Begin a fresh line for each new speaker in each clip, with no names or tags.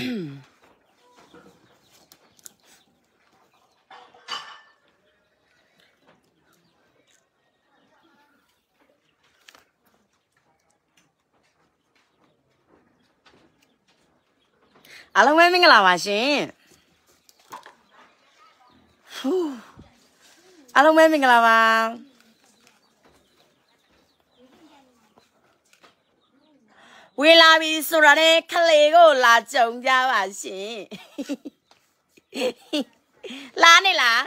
阿拉外面个老板姓，呼，阿拉外面个老板。ဝေလာပြီဆိုတာနဲ့ခလေကိုလာကြုံကြပါရှင်လာနေလား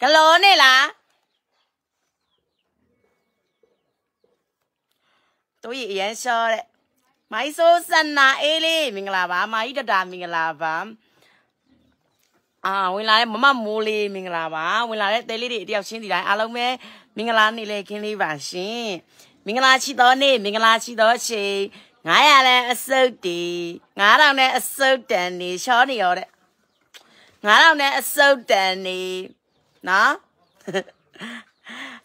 ဂလောနေလားတို့ရအရန်ရှော့တဲ့မိုင်းဆိုးစန္နာအေးလေးမင်္ဂလာပါမာကြီးတတာမင်္ဂလာပါအာဝင်လာတဲ့မမမိုးလေးမင်္ဂလာပါဝင်လာတဲ့တဲလေးတွေတယောက်ချင်းစီတိုင်းအားလုံးပဲမင်္ဂလာနေ့လေးခင်းလေးပါရှင်မင်္ဂလာရှိသောနေ့မင်္ဂလာရှိသောချိန်900လဲအစုပ်တီ9000နဲ့အစုပ်တန်နေရှောနေရောတဲ့9000နဲ့အစုပ်တန်နေနော်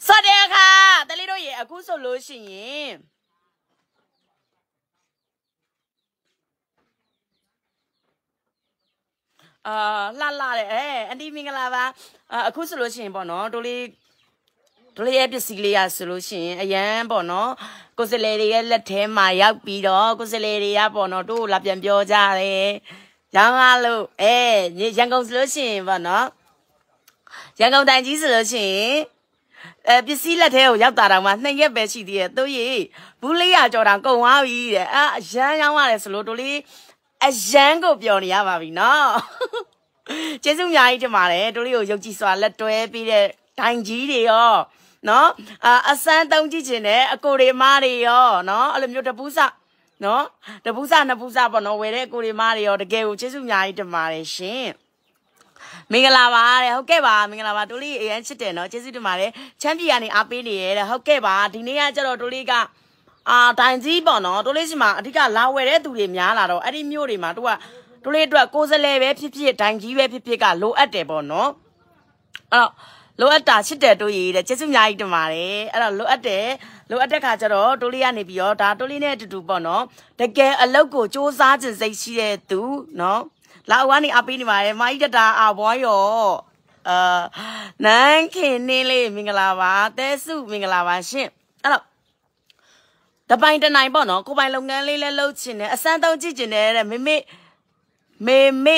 ဆော့တယ်ခါတလေးတို့ရေအခုဆိုလို့ရှိရင်အာလှလှတဲ့အဲအန်တီမင်္ဂလာပါအခုဆိုလို့ရှိရင်ပေါ့နော်တိုးလေးဒလရဲ့ပစ္စည်းလေးရဆိုလို့ရှိရင်အရန်ပေါ့နော်ကိုစလေတွေရဲ့လက်ထဲမှာရောက်ပြီးတော့ကိုစလေတွေကပေါ့နော်တို့လာပြန်ပြောကြတယ်ရောင်းကားလို့အဲရန်ကုန်ဆိုလို့ရှိရင်ပေါ့နော်ရန်ကုန်တိုင်ကြီးဆိုလို့ရှိရင်အဲပစ္စည်းလက်ထဲကိုရောက်တာတောင်မှနှစ်ရက်ပဲရှိသေးတယ်သူကြီးဘူးလေးရကြော်တောင်ကုန်သွားပြီတဲ့အာအရန်ရောင်းရတယ်ဆိုလို့တို့လေးအရန်ကိုပြောနေရပါပြီနော်ကျေးဇူးအများကြီးတင်ပါတယ်တို့လေးကိုရုပ်ကြည်စွာလက်တွဲပြီးတဲ့ဒိုင်ကြီးတွေရောနော်အာအစမ်းတုံးကြည့်ခြင်းနဲ့အကိုတွေမားတွေရောနော်အဲ့လိုမျိုးတပူးစနော်တပူးစနှစ်ပူးစပေါ့နော်ဝယ်တဲ့အကိုတွေမားတွေရောတကယ်ကိုကျေးဇူးအများကြီးတင်ပါတယ်ရှင်မင်္ဂလာပါတဲ့ဟုတ်ကဲ့ပါမင်္ဂလာပါတိုလေးအရန်ချစ်တယ်နော်ကျေးဇူးတင်ပါတယ်ချမ်းပြည်ကနေအားပေးနေရတဲ့ဟုတ်ကဲ့ပါဒီနေ့ကကျတော့တိုလေးကအာတိုင်ကြီးပေါ့နော်တိုလေးစီမှာအဓိကလာဝယ်တဲ့သူတွေများလာတော့အဲ့ဒီမျိုးတွေမှာသူကတိုလေးအတွက်ကိုယ်စလဲပဲဖြစ်ဖြစ်တိုင်ကြီးပဲဖြစ်ဖြစ်ကလိုအပ်တယ်ပေါ့နော်အဲ့တော့လိုအပ်တာချစ်တယ်တို့ရေးတဲ့ကျေးဇူးအများကြီးတင်ပါတယ်အဲ့တော့လိုအပ်တယ်လိုအပ်တဲ့ခါကျတော့တိုးလေးကနေပြီးတော့ဒါတိုးလေးနဲ့အတူတူပေါ့နော်တကယ်အလုပ်ကိုစ조사ခြင်းစိတ်ရှိတဲ့သူနော်လာအဝါနေအပေးနေပါတယ်မာကြီးတတာအဘွားရောအာနန်းခင်နေလေးမင်္ဂလာပါတဲစုမင်္ဂလာပါရှင်အဲ့တော့တပိုင်တနိုင်ပေါ့နော်ကိုပိုင်လုပ်ငန်းလေးလဲလုပ်ချင်တယ်အစမ်းသုံးကြည့်ချင်တယ်တဲ့မေမေမေမေ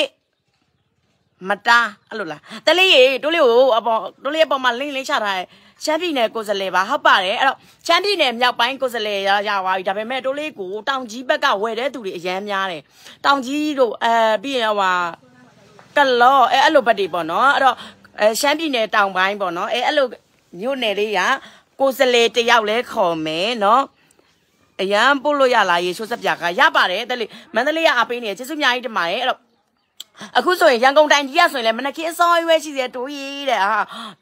မတားအဲ့လိုလားတလေးရေတို့လေးကိုအပေါ်တို့လေးအပေါ်မှာလိမ့်လိမ့်ချထားတယ်ချမ်းပြည်နယ်ကိုယ်စားလှယ်ပါဟုတ်ပါတယ်အဲ့တော့ချမ်းပြည်နယ်မြောက်ပိုင်းကိုယ်စားလှယ်ရရပါပြီဒါပေမဲ့တို့လေးကိုတောင်ကြီးဘက်ကဝယ်တဲ့သူတွေအများများတယ်တောင်ကြီးတို့အဲပြီးရင်ဟိုကလောအဲအဲ့လိုဘက်တွေပေါ့နော်အဲ့တော့အဲရှမ်းပြည်နယ်တောင်ပိုင်းပေါ့နော်အဲအဲ့လိုမြို့နယ်လေးကကိုယ်စားလှယ်တယောက်လဲခေါ်မယ်နော်အရန်ပို့လို့ရလားရေရှိုးစက်ပြာကရပါတယ်တဲ့လေမန္တလေးကအပေးနေကျေးဇူးအများကြီးတင်ပါတယ်အဲ့တော့အခုဆိုရင်ရန်ကုန်တိုင်းကြီးကဆိုရင်လည်းမနက်ခင်းအစောကြီးပဲရှိသေးတယ်တိုးရီတဲ့ဟာ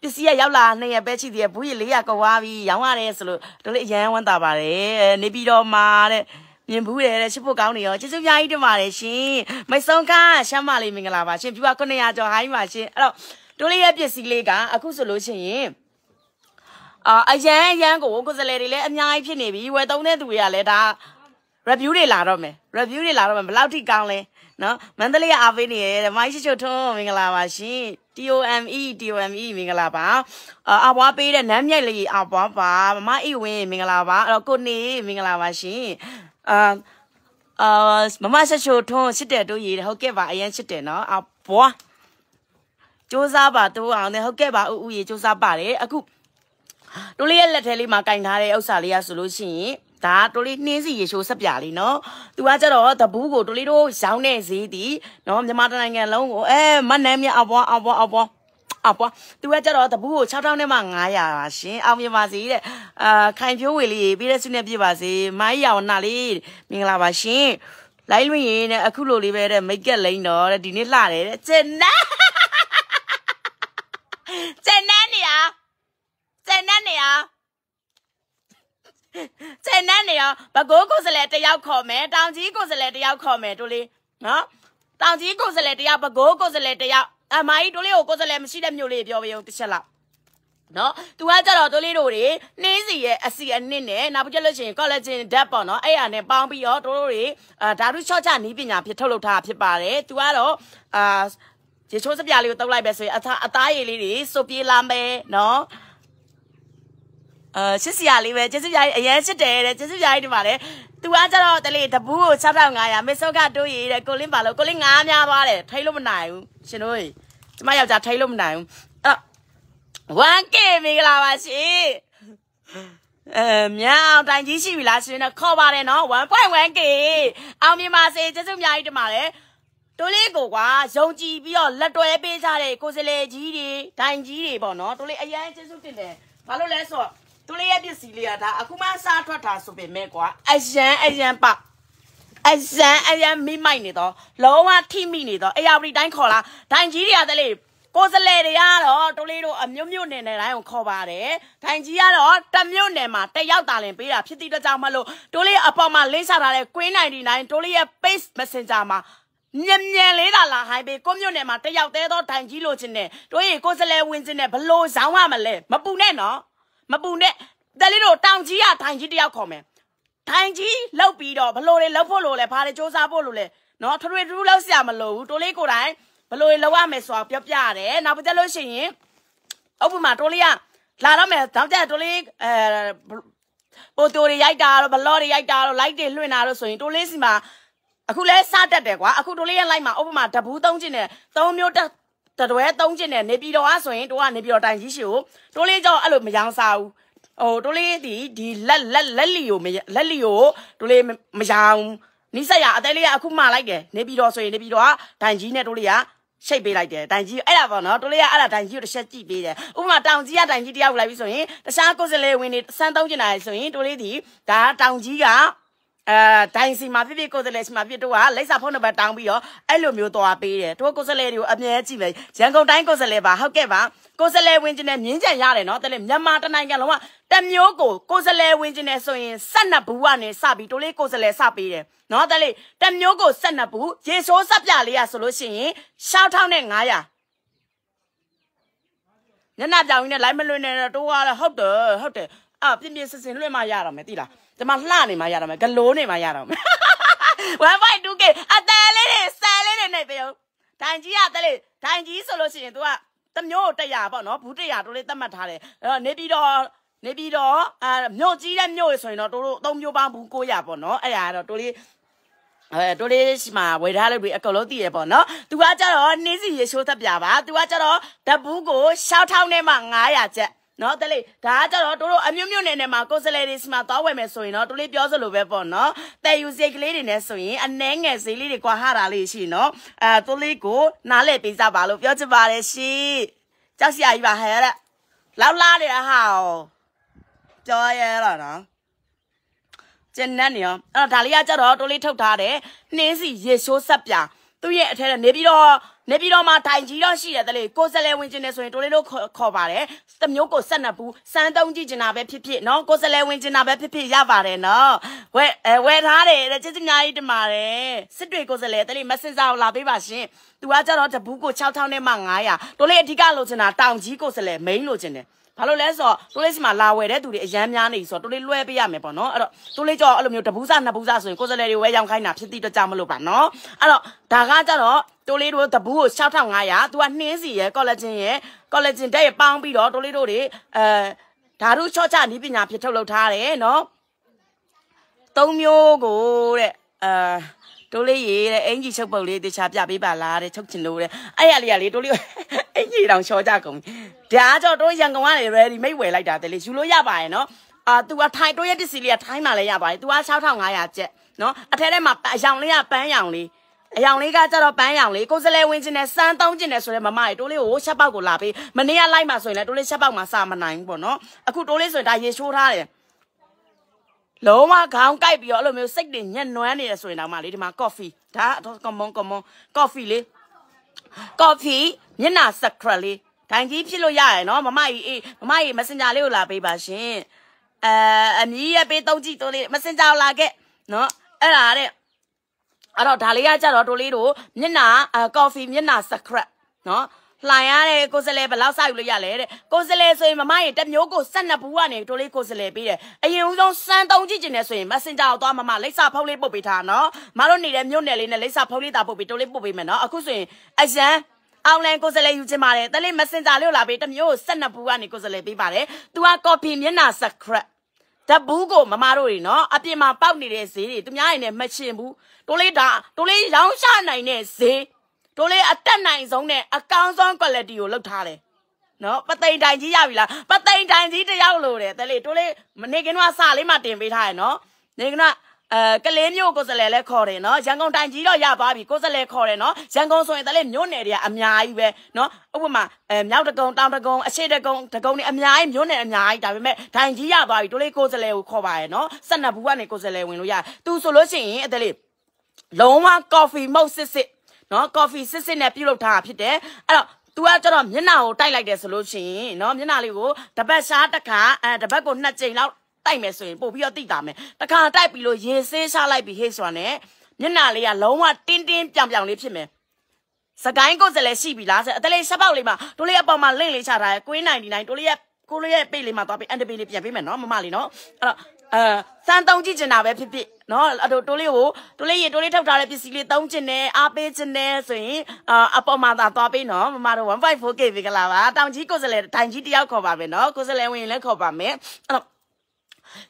ပစ္စည်းကရောက်လာနှစ်ရက်ပဲရှိသေးတယ်ဘူးရီ400ကွာပြီရောင်းရတယ်ဆိုလို့တို့လေးအရန်ဝမ်းသာပါတယ်နေပြီးတော့မှတဲ့မြင်ဘူးတယ်တဲ့ချစ်ဖို့ကောင်းနေရောကျေးဇူးအများကြီးတင်ပါတယ်ရှင်မိတ်ဆုံးကရှမ်းမလေးမင်္ဂလာပါရှင်ပြူက900ကျော်ဟိုင်းပါရှင်အဲ့တော့တို့လေးရဲ့ပစ္စည်းလေးကအခုဆိုလို့ရှိရင်အာအရန်အရန်ကိုကိုယ်စလဲတွေလည်းအများကြီးဖြစ်နေပြီဝယ်သုံးတဲ့သူတွေကလည်းဒါ review တွေလာတော့မယ် review တွေလာတော့မယ်ဘယ်လောက်ထိကောင်းလဲနော်မန္တလေးအားပေးနေရတယ်မိုင်းရှိချိုထွန်းမင်္ဂလာပါရှင် TOME TOME မင်္ဂလာပါအာဘွားပေးတဲ့နမ်းမြိုက်လေးအာဘွားပါမမအိဝင်းမင်္ဂလာပါအဲ့တော့ကိုနေမင်္ဂလာပါရှင်အာအာမမရှိချိုထွန်းရှစ်တဲ့တို့ရေးတယ်ဟုတ်ကဲ့ပါအရင်ရှစ်တယ်နော်အာဘွားစူးစမ်းပါတို့အောင်နဲ့ဟုတ်ကဲ့ပါအူအူရေးစူးစမ်းပါတယ်အခုတို့လေးရဲ့လက်ထဲလေးမှာကင်ထားတဲ့ဥစ္စာလေးရဆိုလို့ရှိရင်ဒါတိုလေးနှင်းစီရေရှိုးဆက်ပြာလေးနော်သူကကြတော့တပူးကိုတိုလေးတို့ရောင်းတဲ့ဈေးတီနော်မြန်မာနိုင်ငံလုံးကိုအဲမနမ်းမြအပွားအပွားအပွားအပွားသူကကြတော့တပူးကို6000နဲ့မှ900ပါရှင်အောင်မြင်ပါစေတဲ့အာခိုင်ဖြိုးဝေလေးပြီးတဲ့ဆုနဲ့ပြပါစေမိုင်းရောင်နာလေးမင်္ဂလာပါရှင်လိုင်းလွင့်ရင်တဲ့အခုလိုလေးပဲတဲ့မိတ်ကက်လိန်တော့တဲ့ဒီနေ့လှတယ်တဲ့ကျန်နာကျန်နာနေရကျန်နာနေရကျန်တဲ့နေရောဘကိုးကိုစလဲတယောက်ခေါ်မယ်တောင်ကြီးကိုစလဲတယောက်ခေါ်မယ်တို့လေးနော်တောင်ကြီးကိုစလဲတယောက်ဘကိုးကိုစလဲတယောက်အမကြီးတို့လေးကိုကိုစလဲမရှိတဲ့မျိုးလေးပြောပြုံးတစ်ချက်လောက်နော်သူကကြတော့တို့လေးတို့တွေနှင်းစီရဲ့အစီအနှစ်နဲ့နောက်ပြလို့ရှိရင်ကောလဂျင်ဓာတ်ပေါ့နော်အဲ့ဒါနဲ့ပေါင်းပြီးတော့တို့တို့တွေအာဓာတုချော့ချနီးပညာဖြစ်ထုတ်လုပ်ထားဖြစ်ပါတယ်သူကတော့အာရေချိုးစပြားလေးကိုတုပ်လိုက်ပဲဆိုရင်အသားအသားရည်လေးတွေစုပ်ပြေးလာမယ်နော်အာချစ်စရာလေးပဲကျေးဇူးပြားကြီးအရင်ချစ်တယ်တဲ့ကျေးဇူးပြားကြီးဒီမှာလေသူကကြတော့တလေတပူးကို6500မစ်ဆုတ်ကတိုးရည်တဲ့ကိုလင်းပါလို့ကိုလင်းငားများသွားတယ်ထိလို့မနိုင်ဘူးရှင်တို့ကျမယောက်ျားထိလို့မနိုင်ဘူးအဲ့တော့ 1k မိကလာပါရှင်အဲမြောင်တိုင်ကြီးရှိပြီလားရှင်တော့ခေါ်ပါတယ်နော် 1.1k အောင်မြင်ပါစေကျေးဇူးများကြီးတင်ပါတယ်တိုးလေးကိုကယုံကြည်ပြီးတော့လက်တွဲပေးကြတဲ့ကိုစလေကြီးတွေဒိုင်ကြီးတွေပေါ့နော်တိုးလေးအရန်ကျေးဇူးတင်တယ်ဘာလို့လဲဆိုတော့သူလေးရဲ့ပစ္စည်းလေးကဒါအခုမှစားထွက်တာဆိုပေမဲ့ကွာအရန်အရန်ပါအစံအရန်မိမိုက်နေတော့လောဝထိမိနေတော့အရာပတိတိုင်းခေါ်လာဒိုင်ကြီးတွေကတလေကိုစလေတွေကတော့တိုးလေးတို့အမျိုးမျိုးနယ်နယ်တိုင်းကိုခေါ်ပါတယ်။ဒိုင်ကြီးကတော့တမျိုးနယ်မှာတယောက်တာလင်ပေးတာဖြစ်သည့်တကြောင်မလို့တိုးလေးအပေါ်မှာလေးစားထားတဲ့ Queen 99တိုးလေးရဲ့ Page Messenger မှာမြန်မြန်လေးသာလာဟိုင်းပေးကိုမျိုးနယ်မှာတယောက်သေးသောဒိုင်ကြီးလိုချင်တဲ့တို့ရေကိုစလေဝင်ချင်တဲ့ဘလို့ဇောင်းရမလဲမပူနဲ့နော်။မပူနဲ့တလေးတို့တောင်ကြီးကဒိုင်ကြီးတယောက်ခေါ်မယ်ဒိုင်ကြီးလောက်ပြီးတော့ဘလို့တွေလောက်ဖို့လို့လဲဘာတွေစူးစမ်းဖို့လို့လဲနော်ထွေထွေထူးထူးလောက်စရာမလိုဘူးတိုးလေးကိုယ်တိုင်ဘလို့တွေလောက်ရမယ်ဆိုတော့ပြောပြရတယ်နောက်ပတ်သက်လို့ရှိရင်ဥပမာတိုးလေးကလာတော့မယ်တော့ကြတိုးလေးအဲပိုတိုတွေရိုက်တာတော့ဘလော့တွေရိုက်တာတော့ light တွေလွှင့်တာတော့ဆိုရင်တိုးလေးစီမှာအခုလဲစတတ်တယ်ကွာအခုတိုးလေးရဲ့ light မှာဥပမာတဘူးသုံးကျင်နဲ့သုံးမျိုးတတွဲသုံးကျင်နဲ့နေပြည်တော်ကဆိုရင်တို့ကနေပြည်တော်တိုင်ကြီးရှိကိုတိုးလေးကြောင့်အဲ့လိုမရောင်းစားဘူးဟိုတိုးလေးဒီဒီလက်လက်လက်လီကိုလက်လီကိုတိုးလေးမရောင်းနိစက်ရအသေးလေးကအခုမှလိုက်တယ်နေပြည်တော်ဆိုရင်နေပြည်တော်ကတိုင်ကြီးနဲ့တိုးလေးကရှိတ်ပေးလိုက်တယ်တိုင်ကြီးအဲ့ဒါပေါ့နော်တိုးလေးကအဲ့ဒါတိုင်ကြီးကိုတစ်ချက်ကြည့်ပေးတယ်ဥပမာတောင်ကြီးကတိုင်ကြီးတယောက်လိုက်ပြီဆိုရင်တခြားကိုယ်စလဲဝင်နေစမ်းသုံးကျင်တာဆိုရင်တိုးလေးဒီဒါတောင်ကြီးကအဲတိုင်းစီမှာဖြစ်ဖြစ်ကိုယ်စလဲစီမှာဖြစ်တို့ကလိပ်စာဖုန်းနံပါတ်တောင်းပြီးတော့အဲ့လိုမျိုးသွားပေးတယ်တို့ကိုယ်စလဲတွေကိုအမြဲကြည့်မယ်ရန်ကုန်တိုင်းကိုယ်စလဲပါဟုတ်ကဲ့ပါကိုယ်စလဲဝင်ကျင်တဲ့မြင်းကြံရတယ်နော်တလဲမြန်မာတနိုင်ငံလုံးကတမျိုးကိုကိုယ်စလဲဝင်ကျင်နေဆိုရင်ဆက်နှစ်ဘူးကနေစပြီးတို့လေးကိုယ်စလဲစပေးတယ်နော်တလဲတမျိုးကိုဆက်နှစ်ဘူးရေဆိုးစက်ပြလေးရဆိုလို့ရှိရင်ရှောက်ထောင်းနဲ့900ညနာပြောင်ကြီးနဲ့ live မလွင်နေတော့တို့ကလည်းဟုတ်တယ်ဟုတ်တယ်အာပြင်းပြင်းစင်စင်လွှင့်မှရတော့မယ်တိလားဒီမှာလှနေမှရတော့မယ်ဂလိုးနေမှရတော့မယ် 1.2k အတန်လေးတွေဆန်လေးတွေနဲ့ပြောဒိုင်ကြီးကတလေဒိုင်ကြီးဆိုလို့ရှိရင် तू ကတမျိုး100ပေါ့နော်ဘူး100တို့လေးသတ်မှတ်ထားတယ်အဲ့တော့နေပြီးတော့နေပြီးတော့အာမြို့ကြီးတဲ့မြို့ဆိုရင်တော့တို့သုံးမျိုးပေါင်းဘူး900ပေါ့နော်အဲ့ဒါကတော့တို့လေးအဲတို့လေးရှိမှာဝေထားလို့ပြီးအကုန်လုံးသိရပေါ့နော်။ तू ကကြတော့နှင်းစီရေရှိုးသက်ပြပါ။ तू ကကြတော့ဓဘူးကိုရှောက်ထောင်းထဲမှာ900ကျပ်။နော်တလေးဒါကကြတော့တို့တို့အမျိုးမျိုးနယ်နယ်မှာကိုယ်စလဲတွေစီမှာသွားဝယ်မယ်ဆိုရင်တော့တို့လေးပြောစလိုပဲပေါ့နော်တည်ယူစိတ်ကလေးတွေနဲ့ဆိုရင်အနှဲငယ်ဈေးလေးတွေကွာဟတာလေးရှိနော်အဲတို့လေးကိုနားလည်ပေးကြပါလို့ပြောချင်ပါတယ်ရှင်ကြောက်စရာကြီးပါဟဲ့တဲ့လောက်လာနေတာဟာပြောရဲလားနော်ကျန်တဲ့နေရောအဲ့တော့ဒါလေးကကြတော့တို့လေးထုတ်ထားတယ်နှင်းစီရေရှိုးဆက်ပြားသူ့ရဲ့အထက်ကနေပြီးတော့နေပြီးတော့မှတိုင်ကြီးတော့ရှိတယ်တလေကိုစလဲဝင်ကျင်နေဆိုရင်တိုလေးတို့ခေါ်ပါတယ်တမျိုးကိုဆက်နှပ်ဘူးစမ်းသုံးကြည့်ကျင်တာပဲဖြစ်ဖြစ်နော်ကိုစလဲဝင်ကျင်တာပဲဖြစ်ဖြစ်ရပါတယ်နော်ဝဲအဲဝဲထားတယ်တဲ့ကျေးဇူးအများကြီးတင်ပါတယ်စစ်တွေကိုစလဲတလေ messenger ကိုလာပေးပါရှင်သူကကြတော့တဘူးကို6000နဲ့မှ900တိုလေးအဓိကလိုချင်တာတောင်ကြီးကိုစလဲ main လိုချင်တယ်ဘာလို့လဲဆိုတော့တိုးလေးစီမှာလာဝယ်တဲ့သူတွေအရန်များနေပြီဆိုတော့တိုးလေးလွှဲပေးရမယ်ပေါ့နော်အဲ့တော့တိုးလေးကြောအဲ့လိုမျိုးတပူးစားနှစ်ပူးစားဆိုရင်ကိုယ်စလဲတွေဝယ်ရောင်းခိုင်းတာဖြစ်သည့်တော့ကြောက်မလို့ပါနော်အဲ့တော့ဒါကကြတော့တိုးလေးတို့တပူးကို6500 तू ကနှင်းစီရယ်ကော်လာဂျင်ရယ်ကော်လာဂျင်ဓာတ်ရယ်ပေါင်းပြီးတော့တိုးလေးတို့တွေအဲဓာတ်တို့ချော့ချနီးပညာဖြစ်ထုတ်လုပ်ထားတယ်နော်သုံးမျိုးကိုတဲ့အဲတို့လေးရေတဲ့အင်ကြီးချုပ်ပုတ်လေးတခြားပြပေးပါလားတဲ့ချုပ်ချင်လို့တဲ့အဲ့ရလေးကလေတို့လေးအင်ကြီးတောင်ချောကြကုန်ဒါကြောတို့ရန်ကုန်ကနေ ready မိတ်ဝယ်လိုက်တာတလေယူလို့ရပါရဲ့နော်အာ तू ကထိုင်တို့ရဲ့တစီလေးကထိုင်းမှာလည်းရပါတယ် तू က6500ကျက်နော်အထက်ထဲမှာအယောင်လေးကပန်းယောင်လေးအယောင်လေးကကြတော့ပန်းရောင်လေးကိုစလဲဝင်ခြင်းနဲ့စမ်းသုံးခြင်းနဲ့ဆိုရဲမမရေတိုးလေးကိုချက်ပေါက်ကိုလာပေးမနေ့ကလိုက်မှာဆိုရင်လည်းတိုးလေးချက်ပေါက်မှာစာမနိုင်ဘူးပေါ့နော်အခုတိုးလေးဆိုရင်ဒါရေချိုးထားတယ်လုံးဝခေါင်းကိုက်ပြီးတော့အဲ့လိုမျိုးစိတ်တွေညက်နွမ်းနေရဆိုရင်တော့မှလေဒီမှာ coffee ဒါတော့ common common coffee လေး coffee မျက်နှာစကရလေးဒိုင်ကြီးဖြစ်လို့ရရယ်နော်မမကြီးအေးမမကြီး messenger လေးကိုလာပေးပါရှင်အဲအမီးရပေးသုံးကြည့်တိုးလေး messenger လာခဲ့နော်အဲ့ဒါတဲ့အဲ့တော့ဒါလေးကကြတော့တိုးလေးတို့မျက်နှာကော်ဖီမျက်နှာစကရက်နော်လှန်ရတဲ့ကိုစလဲဘလောက်ဆောက်ယူလို့ရလဲတဲ့ကိုစလဲဆိုရင်မမရေတက်မျိုးကို12ဘူးကနေတိုးလေးကိုစလဲပေးတယ်အရင်ဦးဆုံးစမ်းသုံးကြည့်ကျင်နေဆိုရင် Messenger ကိုသွားမမလိပ်စာဖုတ်လေးပို့ပေးထားနော်မတို့နေတဲ့မြို့နယ်လေးနဲ့လိပ်စာဖုတ်လေးတာပို့ပေးတိုးလေးပို့ပေးမယ်နော်အခုဆိုရင်အရန်အွန်လိုင်းကိုယ်စားလှယ်ယူချင်ပါတယ်တလေး Messenger လေးကိုလာပေးတမျိုး12ဘူးကနေကိုယ်စားလှယ်ပေးပါတယ်သူက copy မျက်နှာ secret တဘူးကိုမမတို့တွေနော်အပြင်မှာပေါက်နေတဲ့ဈေးတွေသူများရင်နဲ့မချင်ဘူးတိုးလေးဒါတိုးလေးရောင်းချနိုင်တဲ့ဈေးတို့လေးအတက်နိုင်ဆုံးနဲ့အကောင်းဆုံး quality ကိုလုပ်ထားတယ်နော်ပသိမ်တိုင်ကြီးရပြီလားပသိမ်တိုင်ကြီးတယောက်လိုတယ်တလေတို့လေးမနေကင်းတော့ဆာလေးမှတင်ပေးထားရယ်နော်နေကင်းတော့အဲကလေးမျိုးကိုစလဲလဲခေါ်တယ်နော်ရန်ကုန်တိုင်ကြီးတော့ရပါပြီကိုစလဲခေါ်တယ်နော်ရန်ကုန်ဆိုရင်တလဲမြို့နယ်တွေကအများကြီးပဲနော်ဥပမာအဲမြောက်တကုံတောင်တကုံအရှိတကုံတကုံတွေအများကြီးမြို့နယ်အများကြီးဒါပေမဲ့တိုင်ကြီးရပါပြီတို့လေးကိုစလဲကိုခေါ်ပါရယ်နော်ဆက်နဘူးကနေကိုစလဲဝင်လို့ရသူဆိုလို့ရှိရင်အဲတလေလုံးဝ coffee mug စစ်စစ်နော်ကော်ဖီစစ်စစ်နဲ့ပြုတ်လုပ်ထားတာဖြစ်တယ်အဲ့တော့ तू ကကျတော့မျက်နှာကိုတိုက်လိုက်တယ်ဆိုလို့ရှိရင်နော်မျက်နှာလေးကိုတပတ်ရှားတစ်ခါအဲတပတ်ကိုနှစ်ကြိမ်လောက်တိုက်မယ်ဆိုရင်ပို့ပြီးတော့တိတာမယ်တစ်ခါတိုက်ပြီးလို့ရေဆေးရှားလိုက်ပြီးဟေ့ဆိုတာ ਨੇ မျက်နှာလေးကလုံးဝတင်းတင်းပြောင်ပြောင်လေးဖြစ်မယ်စကိုင်းကိုစလဲရှိပြီလားဆိုအတလေးဆက်ပေါက်လေးမှာတို့လေးအပေါ်မှာလင့်လေးချထားရဲကွင်း99တို့လေးရဲ့ကိုလေးရဲ့ပိတ်လေးမှာသွားပြီးအန်တပီလေးပြန်ပေးမယ်နော်မမလေးနော်အဲ့တော့အဲစမ်းသုံးကြည့်ကျင်တာပဲဖြစ်ဖြစ်နော်အတို့တိုးလေးကိုတိုးလေးရေတိုးလေးထောက်ထားတဲ့ပစ္စည်းလေးသုံးကျင်တယ်အားပေးကျင်တယ်ဆိုရင်အပေါ်မှာသာသွားပေးနော်မမတို့ 1.4K ပဲကလာပါတောင်ကြီးကိုစလဲတိုင်ကြီးတယောက်ခေါ်ပါမယ်နော်ကိုစလဲဝင်လည်းခေါ်ပါမယ်အဲ့တော့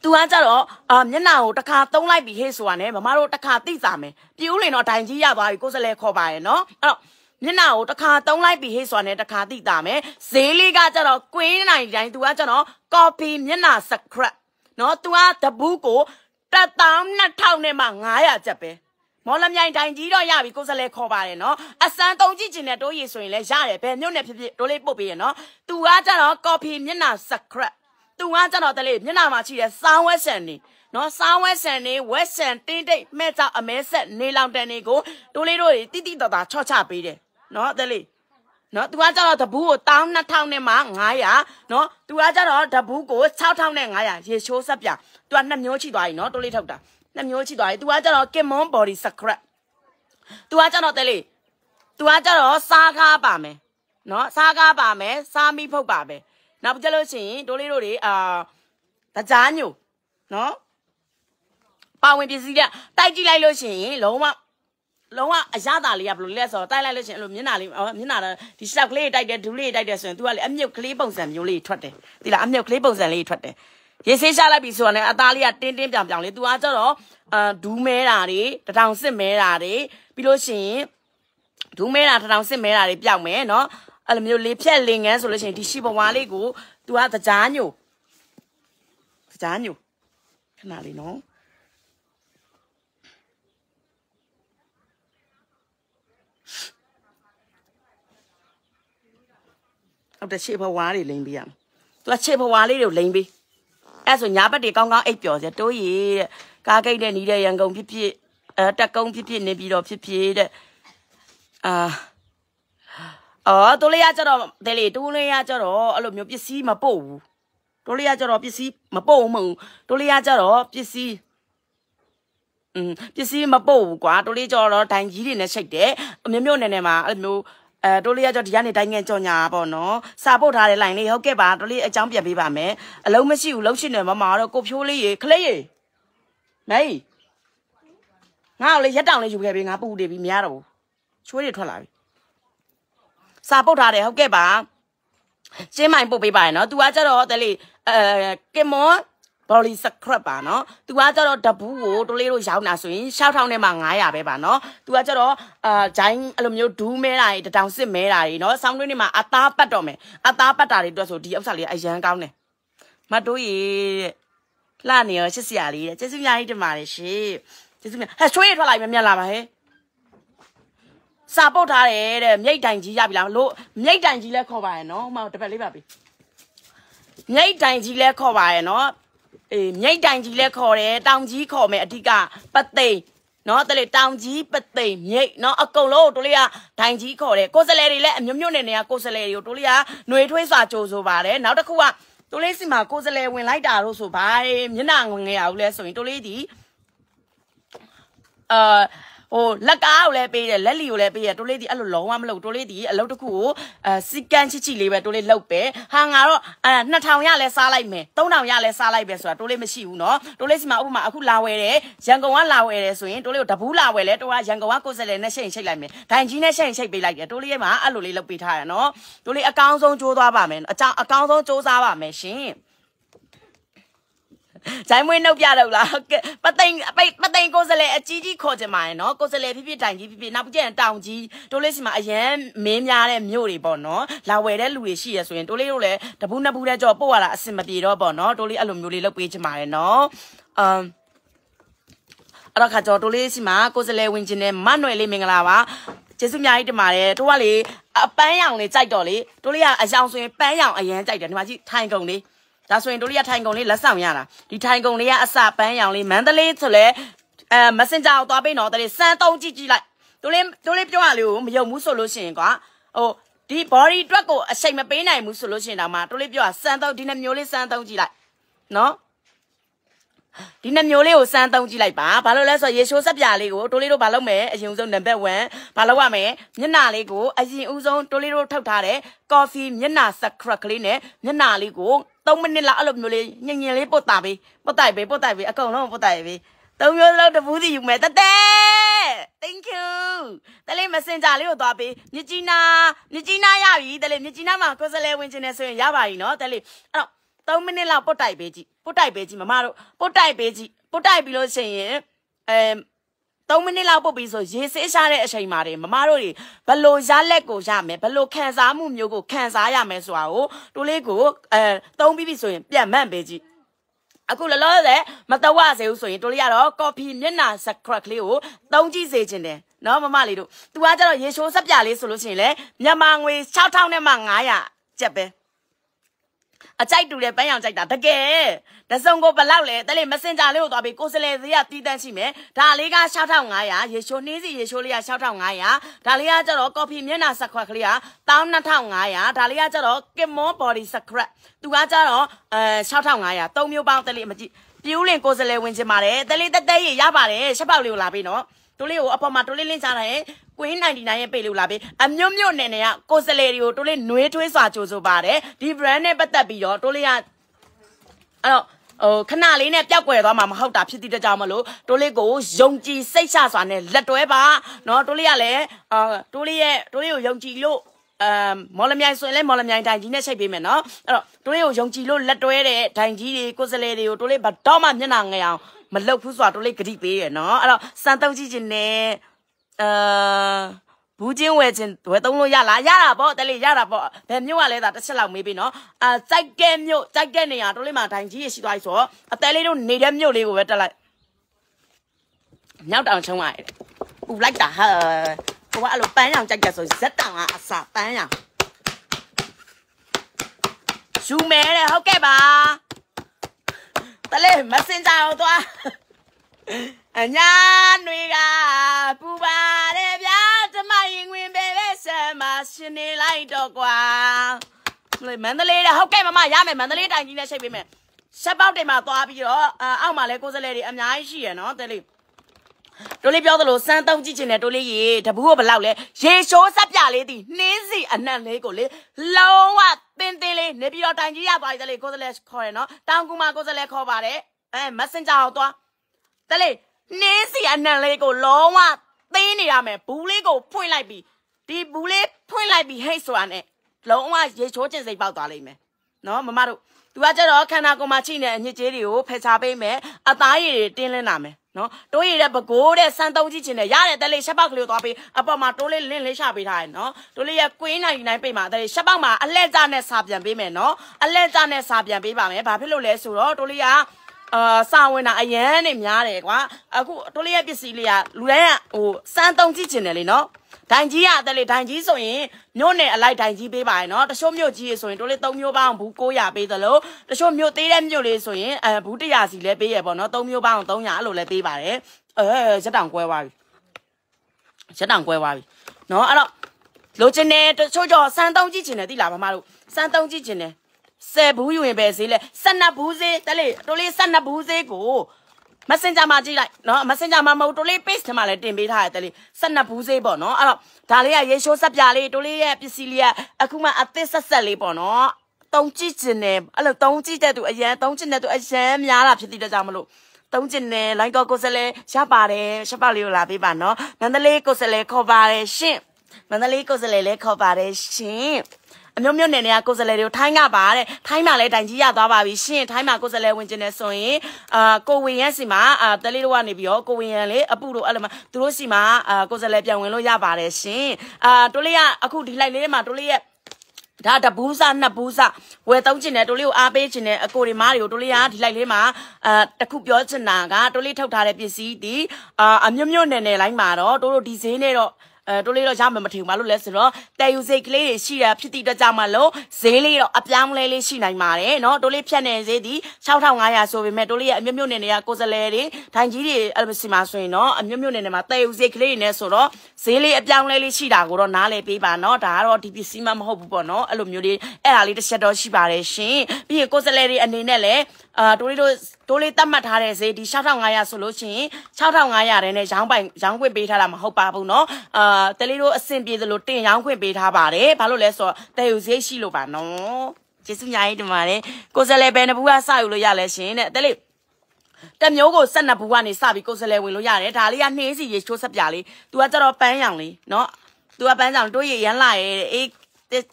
သူကကြတော့အာမျက်နှာကိုတစ်ခါသုံးလိုက်ပြီဟေ့ဆိုတာနဲ့မမတို့တစ်ခါသိစာမယ်ပြိုးလင်တော့တိုင်ကြီးရသွားပြီကိုစလဲခေါ်ပါရယ်နော်အဲ့တော့မျက်နှာကိုတစ်ခါသုံးလိုက်ပြီဟေ့ဆိုတာနဲ့တစ်ခါသိတာမယ်ဈေးလေးကကြတော့ကွင်းနိုင်တိုင်းသူကကြတော့ copy မျက်နှာ scrap နော်သူကတပူးကို12000နဲ့မှ900ကျပ်ပဲမော်လမြိုင်တိုင်ကြီးတော့ရပြီကိုစလဲခေါ်ပါတယ်နော်အစမ်းတုံးကြည့်ကျင်တဲ့တိုးရီဆိုရင်လည်းရတယ်ဘယ်မြို့နယ်ဖြစ်ဖြစ်တိုးလေးပုတ်ပေးရနော်သူကကြတော့ကော်ဖီမျက်နှာစကရက်သူကကြတော့တလေးမျက်နှာမှာရှိတဲ့စောင်းဝက်ဆန်နေနော်စောင်းဝက်ဆန်နေဝက်ဆန်တင်းတိတ်မဲ့ကြောက်အမဲဆက်နေလောင်တန်တွေကိုတိုးလေးတို့တွေတိတိတတ်တာချော့ချပေးတယ်နော်တလေးနော်သူကကြတော့တဘူးကို12000နဲ့မှ900နော်သူကကြတော့တဘူးကို6000နဲ့900ရေရှိုးဆက်ပြသူကနှစ်မျိုးချိသွားပြီနော်တိုးလေးထုတ်တာနှစ်မျိုးချိသွားပြီသူကကြတော့ Kimon Body Secret သူကကြတော့တဲလေးသူကကြတော့စားကားပါမယ်နော်စားကားပါမယ်စားမိဖုတ်ပါပဲနောက်ကြလို့ရှိရင်တိုးလေးတို့တွေအာတကြားညိုနော်ပါဝင်ပစ္စည်းကတိုက်ကြည့်လိုက်လို့ရှိရင်လုံးဝလုံးဝအရသာလေးကဘယ်လိုလဲဆိုတော့တိုက်လိုက်လို့ရှင်အဲ့လိုမျက်နှာလေးမျက်နှာဒီရှောက်ကလေးတိုက်တယ်ဒူးလေးတိုက်တယ်ဆိုရင် तू ကလေအမြုပ်ကလေးပုံစံမျိုးလေးထွက်တယ်ဒီလားအမြုပ်ကလေးပုံစံလေးထွက်တယ်ရေဆေးရှားလိုက်ပြီဆိုတော့အသားလေးကတင်းတင်းပြောင်ပြောင်လေး तू ကကြတော့အာဒူးမဲတာတွေတထောင်စစ်မဲတာတွေပြီးလို့ရှင်ဒူးမဲတာတထောင်စစ်မဲတာတွေပြောက်မယ်နော်အဲ့လိုမျိုးလေးဖြက်လင်ငန်းဆိုလို့ရှင်ဒီရှိဘဝလေးကို तू ကကြားညိုကြားညိုခဏလေးနော်ဟုတ်တယ်ရှေ့ဘဝါးတွေလိမ့်ပေးရမယ်သူကရှေ့ဘဝါးလေးတွေကိုလိမ့်ပေးအဲ့ဆိုညာဘက်တွေကောင်းကောင်းအိပ်ပျော်စေတိုးရီတဲ့ကားကိတ်တဲ့နီးတဲ့ရန်ကုန်ဖြစ်ဖြစ်အဲတက်ကုန်းဖြစ်ဖြစ်နေပြီးတော့ဖြစ်ဖြစ်တဲ့အာအော်တိုးလေးရကြတော့ဒဲလေတိုးလေးရကြတော့အဲ့လိုမျိုးပစ္စည်းမပို့ဘူးတိုးလေးရကြတော့ပစ္စည်းမပို့ဘူးမဟုတ်ဘူးတိုးလေးရကြတော့ပစ္စည်းอืมပစ္စည်းမပို့ဘူးကွာတိုးလေးကြော်တော့ဒိုင်ကြီးတွေနဲ့ရှိတ်တယ်အမျိုးမျိုးနယ်နယ်မှာအဲ့လိုမျိုးအဲတို့လေးကကြောဒီကနေတိုင်းငယ်ကြော်ညာပေါ့နော်စာပုတ်ထားတဲ့ line လေးဟုတ်ကဲ့ပါတို့လေးအကြောင်းပြန်ပေးပါမယ်အလုံးမရှိဘူးလှုပ်ရှင်တယ်မမတော့ကိုဖြိုးလေးရေခလေးရေနိုင်ငါ့ကိုလေရက်တောင်လေးယူခဲ့ပြီငါပူနေပြီမရတော့ဘူးချွေးတွေထွက်လာပြီစာပုတ်ထားတယ်ဟုတ်ကဲ့ပါရှင်းမိုင်ပုတ်ပေးပါရနော် तू ကကြတော့တလေအဲကင်မွန် polysacrat ပါနော်။ तू ကကြတော့တပူးကိုတလေးလို့ရောင်းတာဆိုရင်6000နဲ့မှ900ပဲပါနော်။ तू ကကြတော့အာဂျိုင်းအဲ့လိုမျိုးဒူးမဲတာတွေတတောင်စစ်မဲတာတွေနော်။ဆောင်းတွင်းတွေမှာအသားပတ်တော့မယ်။အသားပတ်တာတွေအတွက်ဆိုဒီဥစ္စာလေးအရန်ကောင်းတယ်။မတိုးရေလှနေရောရှစ်စရာလေးတဲ့။ကျေးဇူးများကြီးတင်ပါတယ်ရှင်။ကျေးဇူးများ။ဟဲ့ချွေးရထွက်လာပြီမြတ်လာပါဟဲ့။စာပုတ်ထားတယ်တဲ့မြိတ်တိုင်ကြီးရပြီလားလို့မြိတ်တိုင်ကြီးလဲခေါ်ပါရနော်ဟိုမှာတပတ်လေးပါပြီမြိတ်တိုင်ကြီးလဲခေါ်ပါရနော်အေးမြိတ်တိုင်ကြီးလဲခေါ်တယ်တောင်ကြီးခေါ်မယ်အဓိကပသိမ်နော်တလေတောင်ကြီးပသိမ်မြိတ်နော်အကုန်လုံးတို့လေးကဒိုင်ကြီးခေါ်တယ်ကိုစလဲတွေလည်းအမျိုးမျိုးနဲ့နေရကိုစလဲတွေကိုတို့လေးကຫນွေထွေးစာကြိုးဆိုပါတယ်နောက်တစ်ခုကတို့လေးစီမှာကိုစလဲဝင်လိုက်တာတော့ဆိုဘာမျက်နှာငငယ်ရဘူးလဲဆိုရင်တို့လေးဒီအာဟိုလက်ကားကိုလည်းပေးတယ်လက်လီကိုလည်းပေးတယ်တိုးလေးဒီအဲ့လိုလုံးဝမလုပ်တိုးလေးဒီအလုပ်တစ်ခုကိုအဲစီကန်ချစ်ချစ်လေးပဲတိုးလေးလုပ်ပဲဟာငါတော့အဲ2000ရလဲစားလိုက်မယ်3000ရလဲစားလိုက်ပဲဆိုတာတိုးလေးမရှိဘူးနော်တိုးလေးစီမှာဥပမာအခုလာဝယ်တယ်ရန်ကုန်ကလာဝယ်တယ်ဆိုရင်တိုးလေးကိုတဘူးလာဝယ်လဲတိုးကရန်ကုန်ကကိုယ်စလဲနဲ့ရှိန်ရှိတ်လိုက်မယ်ဒိုင်ကြီးနဲ့ရှိန်ရှိတ်ပေးလိုက်တယ်တိုးလေးရဲ့မှာအဲ့လိုလေးလုပ်ပေးထားရနော်တိုးလေးအကောင်းဆုံးကြိုးသွားပါမယ်အကြောင်းအကောင်းဆုံးကြိုးစားပါမယ်ရှင်ဇိုင်းမွေးနှုတ်ပြတော့လားပသိမ်ပိတ်ပသိမ်ကိုစလဲအကြီးကြီးခေါ်ကြမှာရယ်နော်ကိုစလဲဖြစ်ဖြစ်တိုင်ကြီးဖြစ်ဖြစ်နောက်ပြည့်တောင်ကြီးတိုးလေးစီမှာအရန်မင်းများတဲ့မြို့တွေပေါ့နော်လာဝယ်တဲ့လူတွေရှိရဆိုရင်တိုးလေးတို့လည်းတပူးနှစ်ပူးတဲ့ကြော်ပို့ရတာအဆင်မပြေတော့ပေါ့နော်တိုးလေးအဲ့လိုမျိုးလေးလုပ်ပေးကြမှာရယ်နော်အမ်အဲ့တော့ခါကျော်တိုးလေးစီမှာကိုစလဲဝင်ကျင်တဲ့မနှွယ်လေးမင်္ဂလာပါကျေးဇူးအများကြီးတင်ပါတယ်တို့ကလေအပန်းရောင်လေးကြိုက်တော့လေတို့လေးကအရောင်ဆိုရင်ပန်းရောင်အရန်ကြိုက်တယ်ဒီမှာကြည့်ထိုင်ကုန်လေးဒါဆိုရင်တို့လေးကထိုင်ကုန်လေးလက်ဆောင်ရတာဒီထိုင်ကုန်လေးကအစပန်းရောင်လေးမန္တလေးဆိုလဲအဲ messenger ကိုသွားပေးနော်တလေးစမ်းသုံးကြည့်ကြည့်လိုက်တို့လေးတို့လေးပြောရလေးကိုမယုံဘူးဆိုလို့ရှိရင်ကွာဟိုဒီ body အတွက်ကိုအချိန်မပေးနိုင်ဘူးဆိုလို့ရှိရင်တော့မှတို့လေးပြောရစမ်းသုံးဒီနှမျိုးလေးစမ်းသုံးကြည့်လိုက်နော်ဒီနှမျိုးလေးကိုစမ်းသုံးကြည့်လိုက်ပါဘာလို့လဲဆိုတော့ရေရှိုးဆက်ပြာလေးကိုတိုးလေးတို့ဘာလုပ်မလဲအရင်ဦးဆုံးနံပါတ်1ဘာလုပ်ရမလဲမျက်နှာလေးကိုအရင်ဦးဆုံးတိုးလေးတို့ထုတ်ထားတဲ့ coffee မျက်နှာ scrub ကလေးနဲ့မျက်နှာလေးကို3မိနစ်လောက်အဲ့လိုမျိုးလေးညင်ညင်လေးပုတ်တာပဲပုတ်တိုက်ပဲပုတ်တိုက်ပဲအကုန်လုံးပုတ်တိုက်ပဲသုံးမျိုးစလုံးတပူးစီယူမယ်တတဲ Thank you တလေး Messenger လေးကိုသွားပေးမြကြီးနာမြကြီးနာရပြီတလေးမြကြီးနာမှာကိုယ်စလဲဝင်ချင်တယ်ဆိုရင်ရပါပြီနော်တလေးအဲ့တော့3မိနစ်လောက်ပုတ်တိုက်ပဲကြည့်ပုတ်တိုက်ပဲကြည့်မမတို့ပုတ်တိုက်ပဲကြည့်ပုတ်တိုက်ပြီးလို့ရှိရင်အဲ3မိနစ်လောက်ပုတ်ပြီးဆိုရေဆေးရှားတဲ့အချိန်မှာတွေမမတို့တွေဘလို့ရလက်ကိုရမယ်ဘလို့ခံစားမှုမျိုးကိုခံစားရမယ်ဆိုတာကိုတိုးလေးကိုအဲသုံးပြီးပြီဆိုရင်ပြန်မှန့်ပေးကြည့်အခုလောလောဆယ်မတော်ဝစေဘူးဆိုရင်တို့လေးကတော့ coffee မျက်နှာစကရက်ကလေးကိုတုံးကြည့်စေခြင်းတယ်နော်မမလေးတို့။ तू ကကြတော့ရေရှိုးစက်ပြလေးဆိုလို့ရှိရင်လေမြန်မာငွေ6000နဲ့မှ900ကျပ်ပဲ။အကြိုက်တူတဲ့ပန်းရောင်ကြိုက်တာတကယ်တစုံကိုဘလောက်လဲတယ်လေ messenger လေးကိုသွားပြီးကိုစလဲစီကတီးတန်းရှိမယ်ဒါလေးက6500ရေရှိုးနှင်းစီရေရှိုးလေးက6500ဒါလေးကကျတော့ coffee မျက်နှာစခွက်ကလေးက12500ဒါလေးကကျတော့ kimon body စခွက်သူကကျတော့အဲ6500သုံးမျိုးပေါင်းတယ်လေမကြည့်ပြူးလင်ကိုစလဲဝင်ချင်ပါတယ်တယ်လေတက်တက်ရရပါတယ်ရှက်ပေါက်လေးကိုလာပြီးနော်တိုးလေးကိုအပေါ်မှာတိုးလေးလင်းချတာဟဲ့ Queen 99ရဲ့ပေလို့လာပြီးအမျိုးမျိုးနဲ့နဲ့ကကိုစလေတွေကိုတိုးလေးနှွေးထွေးစွာကြိုဆိုပါတယ်ဒီ brand နဲ့ပတ်သက်ပြီးတော့တိုးလေးကအဲ့တော့ဟိုခဏလေးနဲ့ပျောက်ွယ်သွားမှာမဟုတ်တာဖြစ်သည့်တကြောင်မလို့တိုးလေးကိုယုံကြည်စိတ်ချစွာနဲ့လက်တွဲပါเนาะတိုးလေးကလည်းအာတိုးလေးရဲ့တိုးလေးကိုယုံကြည်လို့အမ်မော်လမြိုင်ဆိုရင်လည်းမော်လမြိုင်တိုင်ကြီးနဲ့ချိန်ပေးမယ်နော်အဲ့တော့တိုးလေးကိုယုံကြည်လို့လက်တွဲတဲ့တိုင်ကြီးတွေကိုစလေတွေကိုတိုးလေးဘတော့မှမျက်နှာငယ်အောင်မလောက်ဘူးဆိုတာတိုးလေးဂတိပေးရယ်နော်အဲ့တော့စံတုပ်ကြည့်ခြင်းနဲ့အာဘူးချင်းဝယ်ချင်းဝယ်သုံးလို့ရလားရတာပေါ့တလေရတာပေါ့ဘယ်မြို့ကလဲဒါတစ်ချက်လောက်မေးပြီးနော်အာစိုက်ကဲမြို့စိုက်တဲ့နေရာတို့လေးမှာဒိုင်ကြီးရရှိသွားပြီဆိုတော့အတဲလေးတို့နေတဲ့မြို့လေးကိုပဲတက်လိုက်မြောက်တောင်ချုံရတယ်ပူလိုက်တာဟာကိုကအဲ့လိုပန်းရောင်ကြိုက်ကြဆိုဇက်တောင်ကအစာပန်းရောင်ရှူမဲတဲ့ဟုတ်ကဲ့ပါတလေမက်ဆင်ဂျာကိုသွားအညာတွေကပူပါတယ်ဗျာဓမ္မရင်ဝင်ပဲပဲဆံမရှင်နေလိုက်တော့ကွာလေမန္တလေးတဲ့ဟုတ်ကဲ့မမရမယ်မန္တလေးတိုင်ကြီးနဲ့ရှိပေးမယ်ဆက်ပေါက်တိုင်မှာသွားပြီးတော့အောက်မှာလဲကိုစလဲတွေအများကြီးရှိရနော်တဲလေးတိုးလေးပြောသလိုစမ်းသုံးကြည့်ချင်တယ်တိုးလေးရေတပူးကိုဘလောက်လဲရေရှိုးစက်ပြလေးတီနှင်းစီအနံ့လေးကိုလေလုံးဝတင်းတင်းလေးနေပြီးတော့တိုင်ကြီးရပါသေးတယ်လေကိုစလဲခေါ်ရနော်တောင်ကူမှာကိုစလဲခေါ်ပါတယ်အဲ messenger ဟောသွားတဲလေးနှင်းစီအနံလေးကိုလုံးဝသင်းနေရမယ်ဘူးလေးကိုဖွင့်လိုက်ပြီးဒီဘူးလေးဖွင့်လိုက်ပြီးဟိတ်ဆိုတာနဲ့လုံးဝရေချိုးကျင်စိတ်ပေါက်သွားလိမ့်မယ်နော်မမတို့သူကကြတော့ခန္ဓာကိုယ်မှာချိနေအညစ်အကြေးတွေကိုဖယ်ရှားပေးမယ်အသားရည်တွေတင်းလင်းလာမယ်နော်တိုးရည်တဲ့ပကိုးတဲ့စမ်းသုံးကြည့်ချင်တယ်ရတဲ့တလေးရှက်ပေါက်ကလေးကိုသွားပေးအပေါ်မှာတိုးလေးလင်းလေးရှာပေးထားရယ်နော်တိုးလေးရဲ့ကွင်းနိုင်နိုင်ပေးမှာတလေးရှက်ပေါက်မှာအလှဲ့ကြနဲ့စာပြန်ပေးမယ်နော်အလှဲ့ကြနဲ့စာပြန်ပေးပါမယ်ဘာဖြစ်လို့လဲဆိုတော့တိုးလေးကအာစာဝင်တာအရန်နဲ့များတယ်ကွာအခုတိုးလေးရဲ့ပစ္စည်းလေးကလူတိုင်းကဟိုစမ်းတုံးကြည့်ချင်တယ်လေနော်ဒိုင်ကြီးရအသက်လေးဒိုင်ကြီးဆိုရင်မြို့နယ်အလိုက်ဒိုင်ကြီးပေးပါရနော်တချို့မြို့ကြီးဆိုရင်တိုးလေး၃မြို့ပေါင်းဘူး900ပေးသလိုတချို့မြို့သေးတဲ့မြို့လေးဆိုရင်အဲဘူး100စီလည်းပေးရပေါ့နော်၃မြို့ပေါင်း300အဲ့လိုလည်းပေးပါတယ်အဲရက်တောင်ကွဲသွားပြီရက်တောင်ကွဲသွားပြီနော်အဲ့တော့လိုချင်တယ်တချို့ကြောင့်စမ်းတုံးကြည့်ချင်တယ်သိလားမမတို့စမ်းတုံးကြည့်ချင်တယ်10ဘူးယူရင်ပဲဈေးလဲ12ဘူးဈေးတလေးတိုးလေး12ဘူးဈေးကို Messenger မှာကြည့်လိုက်နော် Messenger မှာမဟုတ်တိုးလေး page ထဲမှာလည်းတင်ပေးထားရတယ်တလေး12ဘူးဈေးပေါ့နော်အဲ့တော့ဒါလေးကရေရှိုးဆက်ပြလေးတိုးလေးရဲ့ပစ္စည်းလေးကအခုမှအသစ်ဆက်ဆက်လေးပေါ့နော်တုံးကြည့်ကျင်တယ်အဲ့လိုတုံးကြည့်တဲ့သူအရန်တုံးကျင်တဲ့သူအရန်များတာဖြစ်တဲ့ကြောင့်မလို့တုံးကျင်တယ်လိုင်းကောကိုစလဲရပါတယ်ရှပလေးကိုလာပေးပါနော်မန္တလေးကိုစလဲခေါ်ပါတယ်ရှင့်မန္တလေးကိုစလဲလဲခေါ်ပါတယ်ရှင့်အမျိုးမျိုးနယ်နယ်ကကိုယ်စားလှယ်တွေကိုထိုင်းကပါတဲ့ထိုင်းမှာလည်းတိုင်ကြီးရသွားပါပြီရှင်ထိုင်းမှာကိုယ်စားလှယ်ဝင်ကျင်နေဆိုရင်အာကိုဝင်ရက်စီမှာအာတလေးတော့ကနေပြီးတော့ကိုဝင်ရန်လေအပုတို့အဲ့လိုမှသူတို့စီမှာအာကိုယ်စားလှယ်ပြန်ဝင်လို့ရပါတယ်ရှင်အာတိုးလေးကအခုဒီလိုက်လေးမှာတိုးလေးရဲ့ဒါတဘူးစားနှစ်ဘူးစားဝယ်သုံးကျင်တယ်တိုလေးကိုအားပေးကျင်တယ်အကိုတွေမားတွေကိုတိုလေးကဒီလိုက်လေးမှာအဲတခုပြောချင်တာကတိုလေးထုတ်ထားတဲ့ပစ္စည်းဒီအာအမျိုးမျိုးနယ်နယ်လိုက်မှာတော့တိုးတို့ဒီဈေးနဲ့တော့အဲတိုးလေးတော့ရမယ်မထင်ဘူးမလို့လဲဆိုတော့တဲယူစိတ်ကလေးတွေရှိတာဖြစ်တဲ့အတွက်ကြောင့်မလို့ဈေးလေးတော့အပြောင်းလဲလေးရှိနိုင်ပါတယ်နော်တိုးလေးဖြတ်နေဈေးဒီ6500ဆိုပေမဲ့တိုးလေးရဲ့အမျိုးမျိုးနယ်တွေကကိုယ်စလဲတွေထိုင်ကြီးတွေအဲ့လိုစီမှာဆိုရင်တော့အမျိုးမျိုးနယ်တွေမှာတဲယူစိတ်ကလေးတွေနဲ့ဆိုတော့ဈေးလေးအပြောင်းလဲလေးရှိတာကိုတော့နားလဲပေးပါနော်ဒါကတော့ဒီပစ္စည်းမှမဟုတ်ဘူးပေါ့နော်အဲ့လိုမျိုးလေးအဲ့ဒါလေးတစ်ချက်တော့ရှိပါတယ်ရှင်ပြီးရင်ကိုယ်စလဲတွေအနေနဲ့လည်းအာတိုးလေးတို့တိုးလေးတတ်မှတ်ထားတဲ့ဈေးဒီ6500ဆိုလို့ရှိရင်6500ရဲနဲ့ရောင်းပိုင်ရောင်းခွင့်ပေးထားတာမဟုတ်ပါဘူးเนาะအာတလေးတို့အဆင်ပြေသလိုတင်ရောင်းခွင့်ပေးထားပါတယ်ဘာလို့လဲဆိုတော့တည်ယူဈေးရှိလို့ပါเนาะကျေးဇူးများကြီးတင်ပါတယ်ကိုစလဲပဲနဘူးကစယူလို့ရလဲရှင်တဲ့တလေးတမျိုးကို12ဘူးကနေစပြီးကိုယ်စလဲဝင်လို့ရတယ်ဒါလေးကနှင်းစီရေချိုးဆက်ပြလေး तू ကကြတော့ပန်းရောင်လေးเนาะ तू ကပန်းဆောင်တွေးရရမ်းလာရဲ့အေး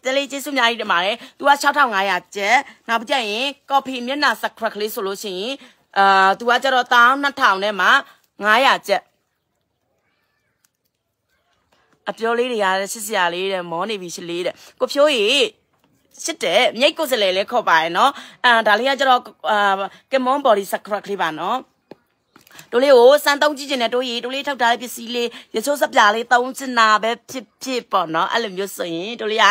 တလေးကျေးဇူးအများကြီးတင်ပါတယ်။ तू က6500ကျပ်။နောက်ကြရင် coffee မျက်နှာ subscribe လေးဆိုလို့ရှိရင်အာ तू ကကြတော့12000နဲ့မှ900ကျပ်။အပြောလေးတွေရတယ်စစ်စရာလေးတဲ့မောနေပြီရှစ်လေးတဲ့။ကိုဖြိုးကြီးရှစ်တဲ့မြိတ်ကိုစလဲလဲခေါ်ပါရဲ့နော်။အာဒါလေးကကြတော့အာ Kemon body subscribe လေးပါနော်။တို့လေးကိုစမ်းသုံးကြည့်ချင်တယ်တို့ရေတို့လေးထောက်ထားတဲ့ပစ္စည်းလေးရချိုးစပြားလေးသုံးချင်တာပဲဖြစ်ဖြစ်ပေါ့နော်အဲ့လိုမျိုးဆိုရင်တို့လေးက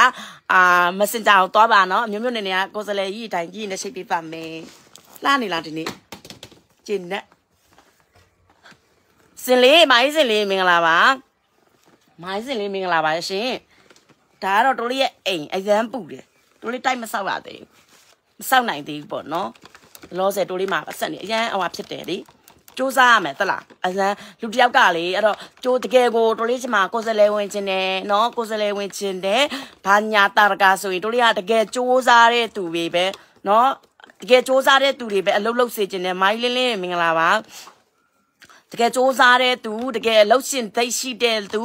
အာ messenger ကိုသွားပါနော်အမျိုးမျိုးနေနေကကိုယ်စလဲကြီးတိုင်းကြီးနဲ့ရှိတ်ပေးပါမယ်လှနေလားဒီနေ့ကျင်နဲ့စင်လေးမိုင်းစင်လေးမင်္ဂလာပါမိုင်းစင်လေးမင်္ဂလာပါရှင်ဒါကတော့တို့လေးရဲ့အိမ်အရန်ပူတယ်တို့လေးတိုက်မဆောက်ရသေးဘူးမဆောက်နိုင်သေးဘူးပေါ့နော်လောဆယ်တို့လေးမှာအဆက်နေအရန်ဟိုဖြစ်တယ်လေစ조사ရမယ်တလားအစမ်းလူတယောက်ကလေအဲ့တော့ကျိုးတကယ်ကိုတိုလေးချင်မှာကိုယ်စလဲဝင်ခြင်းတယ်နော်ကိုယ်စလဲဝင်ခြင်းတယ်ဘာညာတာရကာဆိုရင်တိုလေးကတကယ်조사တဲ့သူတွေပဲနော်တကယ်조사တဲ့သူတွေပဲအလုပ်လုပ်စေခြင်းတယ်မိုင်းလင်းလင်းမင်္ဂလာပါတကယ်စ조사တဲ့သူတကယ်လှုပ်ရှင်သိရှိတဲ့သူ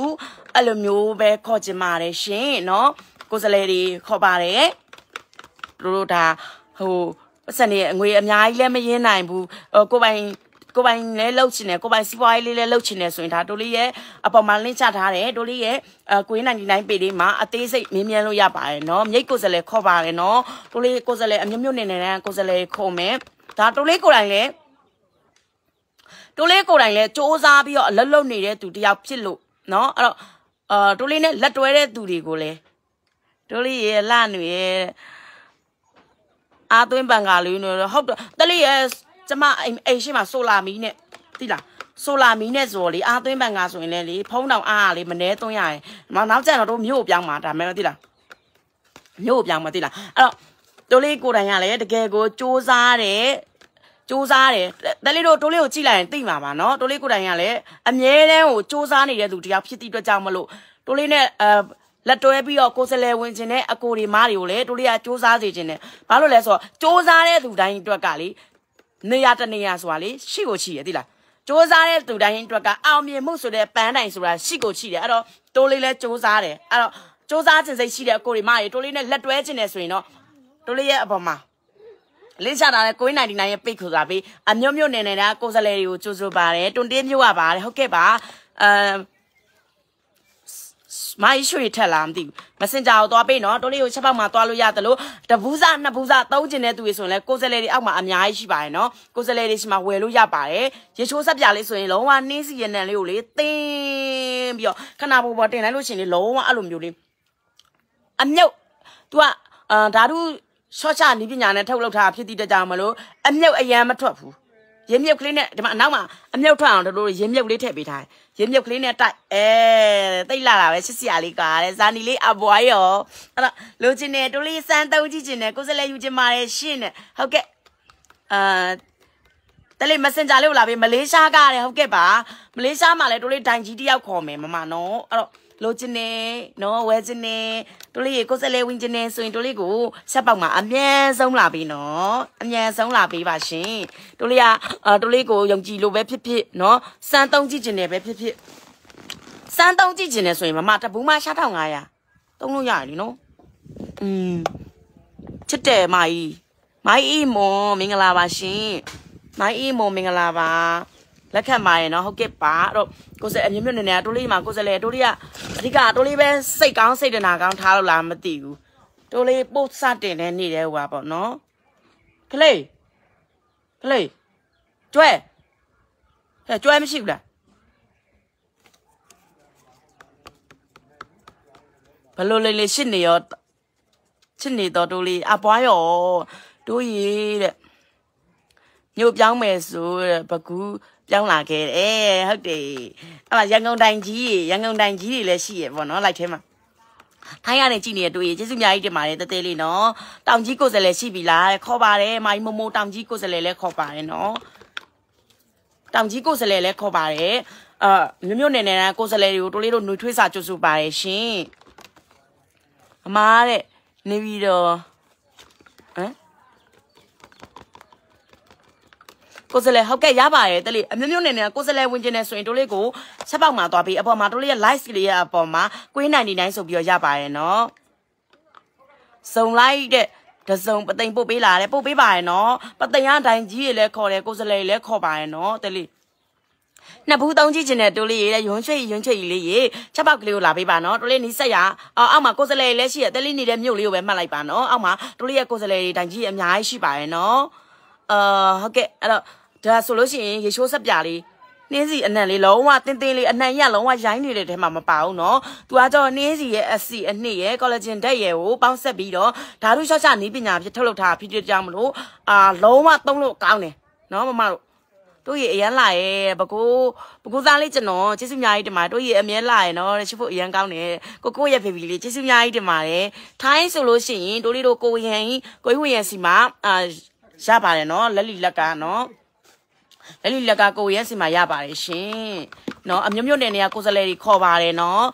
အဲ့လိုမျိုးပဲခေါ်ချင်ပါတယ်ရှင်เนาะကိုယ်စလဲတွေခေါ်ပါတယ်တို့တို့ဒါဟိုပတ်စံနေငွေအများကြီးလည်းမရင်းနိုင်ဘူးဟိုကိုပိုင်ကိုပိုင်လည်းလှုပ်ချင်တယ်ကိုပိုင်စီးပွားရေးလေးလည်းလှုပ်ချင်တယ်ဆိုရင်ဒါတိုလေးရဲ့အပေါ်မှာလင့်ချထားတယ်တိုလေးရဲ့အကွေး99ပေလေးမှာအသေးစိတ်မင်းမြန်လို့ရပါတယ်နော်မြိတ်ကိုယ်စားလှယ်ခေါ်ပါတယ်နော်တိုလေးကိုယ်စားလှယ်အမျိုးမျိုးနေနေတဲ့ကိုယ်စားလှယ်ခေါ်မယ်ဒါတိုလေးကိုယ်တိုင်လည်းတိုလေးကိုယ်တိုင်လည်းစ조사ပြီးတော့အလုပ်လုပ်နေတဲ့သူတယောက်ဖြစ်လို့နော်အဲ့တော့အာတိုလေးနဲ့လက်တွဲတဲ့သူတွေကိုလည်းတိုလေးရဲ့လန့်ရဲ့အာသွင်းပန်ကာလေးနော်ဟုတ်တယ်တလေးရဲ့ကျမအိမ်အိမ်ရှိမှာဆိုလာမီနဲ့သိလားဆိုလာမီနဲ့ဆိုလေအာသွင်းဘန်ကဆိုရင်လည်းလေဖုံးတောင်အားကလေမနှဲသွင်းရရင်မနောက်ကျတော့တို့မြို့ပြောင်းမှာဒါမဲ့သိလားမြို့ပြောင်းမှာသိလားအဲ့တော့တိုးလေးကိုတိုင်ကလည်းတကယ်ကိုစူးစမ်းတယ်စူးစမ်းတယ်တလေးတို့တိုးလေးကိုကြည့်လိုက်ရင်သိမှာပါနော်တိုးလေးကိုတိုင်ကလည်းအမြဲတမ်းကိုစူးစမ်းနေတဲ့သူတယောက်ဖြစ်သည့်အတွက်ကြောင့်မလို့တိုးလေးနဲ့အဲလက်တွဲပြီးတော့ကိုယ်စလဲဝင်ခြင်းနဲ့အကိုတွေမားတွေကိုလည်းတိုးလေးကစူးစမ်းစေခြင်းနဲ့ဘာလို့လဲဆိုတော့စူးစမ်းတဲ့သူတိုင်းအတွက်ကလေနေရာတနေရာဆိုတာလေရှိကိုရှိရသိလားစ조사တဲ့သူတိုင်းအတွက်ကအောင်မြင်မှုဆိုတဲ့ပန်းတိုင်ဆိုတာရှိကိုရှိတယ်အဲ့တော့တိုးလေးလဲစ조사တယ်အဲ့တော့စ조사ခြင်းစိတ်ရှိတဲ့အကိုတွေမရေတိုးလေးနဲ့လက်တွဲခြင်းနဲ့ဆိုရင်တော့တိုးလေးရဲ့အပေါ်မှာလင်းချတာနဲ့999ရဲ့ပိတ်ခူတာပြီးအမျိုးမျိုးနေနေတာကိုယ်စလဲတွေကိုကြိုးစိုးပါတယ်တွန်တင်းမျိုးကပါတယ်ဟုတ်ကဲ့ပါအဲမိုင်းရွှေထက်လားမသိဘူးမက်ဆန်ဂျာကိုသွားပေးနော်တိုးလေးကိုချက်ပေါက်မှာသွားလို့ရတယ်လို့တပူးစားနှစ်ပူးစားသုံးကျင်တဲ့သူတွေဆိုရင်လည်းကိုယ်စလဲတွေအောက်မှာအများကြီးရှိပါတယ်နော်ကိုယ်စလဲတွေရှိမှဝယ်လို့ရပါတယ်ရေချိုးဆက်ပြလေးဆိုရင်လုံးဝနှင်းစီရနံလေးကိုလေတင်းပြီးတော့ခဏပေါ်ပေါ်တင်လိုက်လို့ရှိရင်လေလုံးဝအဲ့လိုမျိုးလေးအမြုပ် तू ကအာဓာတုရှော့ချနီးပညာနဲ့ထုတ်လုပ်ထားဖြစ်တည်တဲ့ကြောင်မလို့အမြုပ်အရန်မထွက်ဘူးရင်းမြုပ်ကလေးနဲ့ဒီမှာအနောက်မှာအမြုပ်ထွက်အောင်တို့ရင်းမြုပ်လေးထည့်ပေးထားတယ်ရင်းမြုပ်ကလေးနဲ့တိုက်အဲတိတ်လာတာပဲရှစ်စရာလေးကတဲ့ဇာနီလေးအပွားရောအဲ့တော့လိုချင်တယ်တိုးလေးစမ်းသုံးကြည့်ချင်တယ်ကိုယ်စလဲယူချင်ပါတယ်ရှင့်နဲ့ဟုတ်ကဲ့အာတလေး messenger လေးကိုလာပြီးမလေးရှားကရတယ်ဟုတ်ကဲ့ပါမလေးရှားမှာလည်းတိုးလေးဒိုင်ကြီးတယောက်ခေါ်မယ်မမနော်အဲ့တော့လိုချင်နေနော်ဝဲချင်နေတို့လေးကိုစက်လေးဝင်ချင်နေဆိုရင်တို့လေးကိုဆက်ပေါက်မှာအမြန်ဆုံးလာပြီနော်အမြန်ဆုံးလာပြီပါရှင်တို့လေးကတို့လေးကိုယုံကြည်လို့ပဲဖြစ်ဖြစ်နော်စမ်းသုံးကြည့်ချင်နေပဲဖြစ်ဖြစ်စမ်းသုံးကြည့်ချင်နေဆိုရင်မမတပူးမ6500သုံးလို့ရတယ်လीနော်อืมချစ်တယ်မကြီးမိုင်းအီမွန်မင်္ဂလာပါရှင်မိုင်းအီမွန်မင်္ဂလာပါလက်ခံပါရနော်ဟုတ်ကဲ့ပါအဲ့တော့ကိုစဲအမြင့်မြင့်နေနေတာတိုးလေးမှာကိုစဲလေတိုးလေးကအဓိကတိုးလေးပဲစိတ်ကောင်းစိတ်တနာကောင်းထားလို့လားမသိဘူးတိုးလေးပို့စတင်နေနေတယ်ဟွာပေါ့နော်ကလေးကလေးကျွဲဟဲ့ကျွဲမရှိဘူးလားဘလို့လေးလေးရှစ်နေရောရှစ်နေတော့တိုးလေးအပွားရောတိုးရီတဲ့ညို့ပြောင်းမယ်ဆိုတဲ့ဘကူပြောင်းလာခဲ့တယ်ဟုတ်တယ်အဲ့မှာရန်ကုန်တိုင်းကြီးကြီးရန်ကုန်တိုင်းကြီးကြီးလည်းရှိရပေါ့နော်လိုက်ထဲမှာထိုင်းရတဲ့ကြည်နေတဲ့တွေ့ရကျေးဇူးများကြီးတင်ပါတယ်တဲတဲလေးနော်တောင်ကြီးကိုယ်စားလှယ်ရှိပြီလားခေါ်ပါတယ်မိုင်းမမိုတောင်ကြီးကိုယ်စားလှယ်လည်းခေါ်ပါတယ်နော်တောင်ကြီးကိုယ်စားလှယ်လည်းခေါ်ပါတယ်အာမြို့မြို့နယ်နယ်တိုင်းကိုယ်စားလှယ်တွေကိုတိုးလေးတို့ຫນွေထွေးစာကြိုးစုပါတယ်ရှင်အမားတဲ့နေပြီးတော့ဟမ်ကိုစလဲဟုတ်ကဲ့ရပါတယ်တလေအမျိုးမျိုးနဲ့နဲ့ကိုစလဲဝင်ကျင်နေဆိုရင်တို့လေးကိုချက်ပေါက်မှာသွားပြီးအပေါ်မှာတို့လေးရဲ့ live လေးရဲ့အပေါ်မှာကွေး99ဆိုပြီးတော့ရပါတယ်နော်စုံလိုက်တဲ့တစုံပသိမ်ပို့ပေးလာတယ်ပို့ပေးပါရနော်ပသိမ်အတိုင်းကြီးရေလဲခေါ်တယ်ကိုစလဲလဲခေါ်ပါရနော်တလေနှစ်ဘူးသုံးကြည့်ကျင်တဲ့တိုးလေးရေရွှွန်ချွေရွှွန်ချွေကြီးလေးရေချက်ပေါက်ကလေးကိုလာပေးပါနော်တိုးလေးနီးဆက်ရအောင်အောက်မှာကိုစလဲလေးရှိရတဲလေးနေတဲ့မြုပ်လေးကိုပဲမှတ်လိုက်ပါနော်အောက်မှာတိုးလေးရဲ့ကိုစလဲလေးတိုင်ကြီးအများကြီးရှိပါရနော်အာဟုတ်ကဲ့အဲ့တော့ဒါဆိုလို့ရှိရင်ရေရှိုးဆက်ပြားလေးနှင်းစီအနှံ့လေးလုံးဝတင်းတင်းလေးအနှံ့ရလုံးဝရိုင်းနေတဲ့ထဲမှာမပါဘူးเนาะသူကတော့နှင်းစီရဲ့အစီအနှစ်ရဲ့ကောလာဂျင်ဓာတ်ရဲ့ကိုပေါင်းဆက်ပြီးတော့ဓာတုရှော့ချနေပညာဖြစ်ထုတ်လုပ်ထားဖြစ်တဲ့ကြောင့်မလို့အာလုံးဝသုံးလို့ကောင်းတယ်เนาะမမတို့တို့ရေအရန်လာရဲ့ဘကိုဘကိုသားလေးကျွန်တော်ကျေးဇူးအများကြီးတင်ပါတယ်တို့ရေအမြဲလာရဲ့နော်တချို့ဖို့အရန်ကောင်းတယ်ကိုကိုရဲ့ဖေဖေလေးကျေးဇူးအများကြီးတင်ပါတယ်ထိုင်းဆိုလို့ရှိရင်တို့လေးတို့ကိုဝဟန်ကြီးကိုဝဟန်စီမှာအာရပါတယ်နော်လက်လီလက်ကနော်လက်လူလက်ကကိုရဲစီမှာရပါတယ်ရှင်နော်အမျိုးမျိုးနယ်နေရာကိုစလဲတွေခေါ်ပါတယ်နော်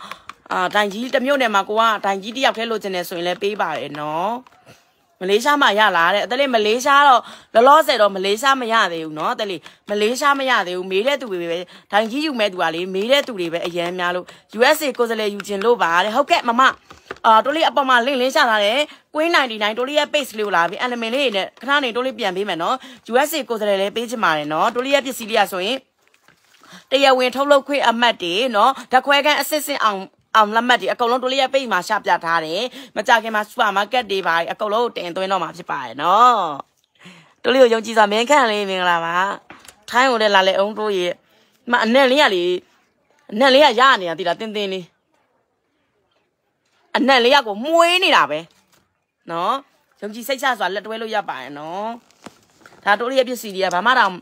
အာတိုင်ကြီးတစ်မျိုးနယ်မှာကိုကတိုင်ကြီးတယောက်ထဲလိုချင်တယ်ဆိုရင်လည်းပေးပါတယ်နော်မလေးရှားမှာရလာတဲ့အဲ့ဒါလေးမလေးရှားတော့လောလောဆယ်တော့မလေးရှားမရသေးဘူးเนาะအဲ့ဒါလေးမလေးရှားမရသေးဘူးမေးတဲ့သူတွေပဲဒိုင်ကြီးယူမဲ့သူကလေမေးတဲ့သူတွေပဲအရန်များလို့ USA ကိုယ်စားလှယ်ယူခြင်းလို့ပါတဲ့ဟုတ်ကဲ့မမအာတိုးလေးအပေါ်မှာလင့်လင်းရှာလာတယ်ကွင်း99တိုးလေးရဲ့ page လေးကိုလာပြီး element လေးနဲ့ခဏနေတိုးလေးပြန်ပေးမယ်နော် USA ကိုယ်စားလှယ်လေးပေးချင်ပါတယ်နော်တိုးလေးရဲ့ပစ္စည်းလေးอ่ะဆိုရင်တရားဝင်ထုတ်လုပ်ခွင့်အမှတ်တွေเนาะဓာခွဲခန်းအစစ်စစ်အောင်အောင်လက်မှတ်တွေအကုန်လုံးတို့လေးရဲ့ပိတ်မှာရှပြထားတယ်မကြခင်မှာစူပါမားကတ်တွေပါအကုန်လုံးတင်သွင်းတော့မှာဖြစ်ပါတယ်နော်တို့လေးကိုယုံကြည်စွာမင်းခန့်လေးမင်္ဂလာပါထိုင်းကိုလည်းလာလေအောင်တို့ရဲ့မအနဲ့လေးကလေအနဲ့လေးကရနေတာတိလားတင်းတင်းလေးအနဲ့လေးကကိုမွေးနေတာပဲနော်ယုံကြည်စိတ်ချစွာလက်တွဲလို့ရပါရဲ့နော်ဒါတို့လေးရဲ့ပစ္စည်းတွေကဘာမှတော့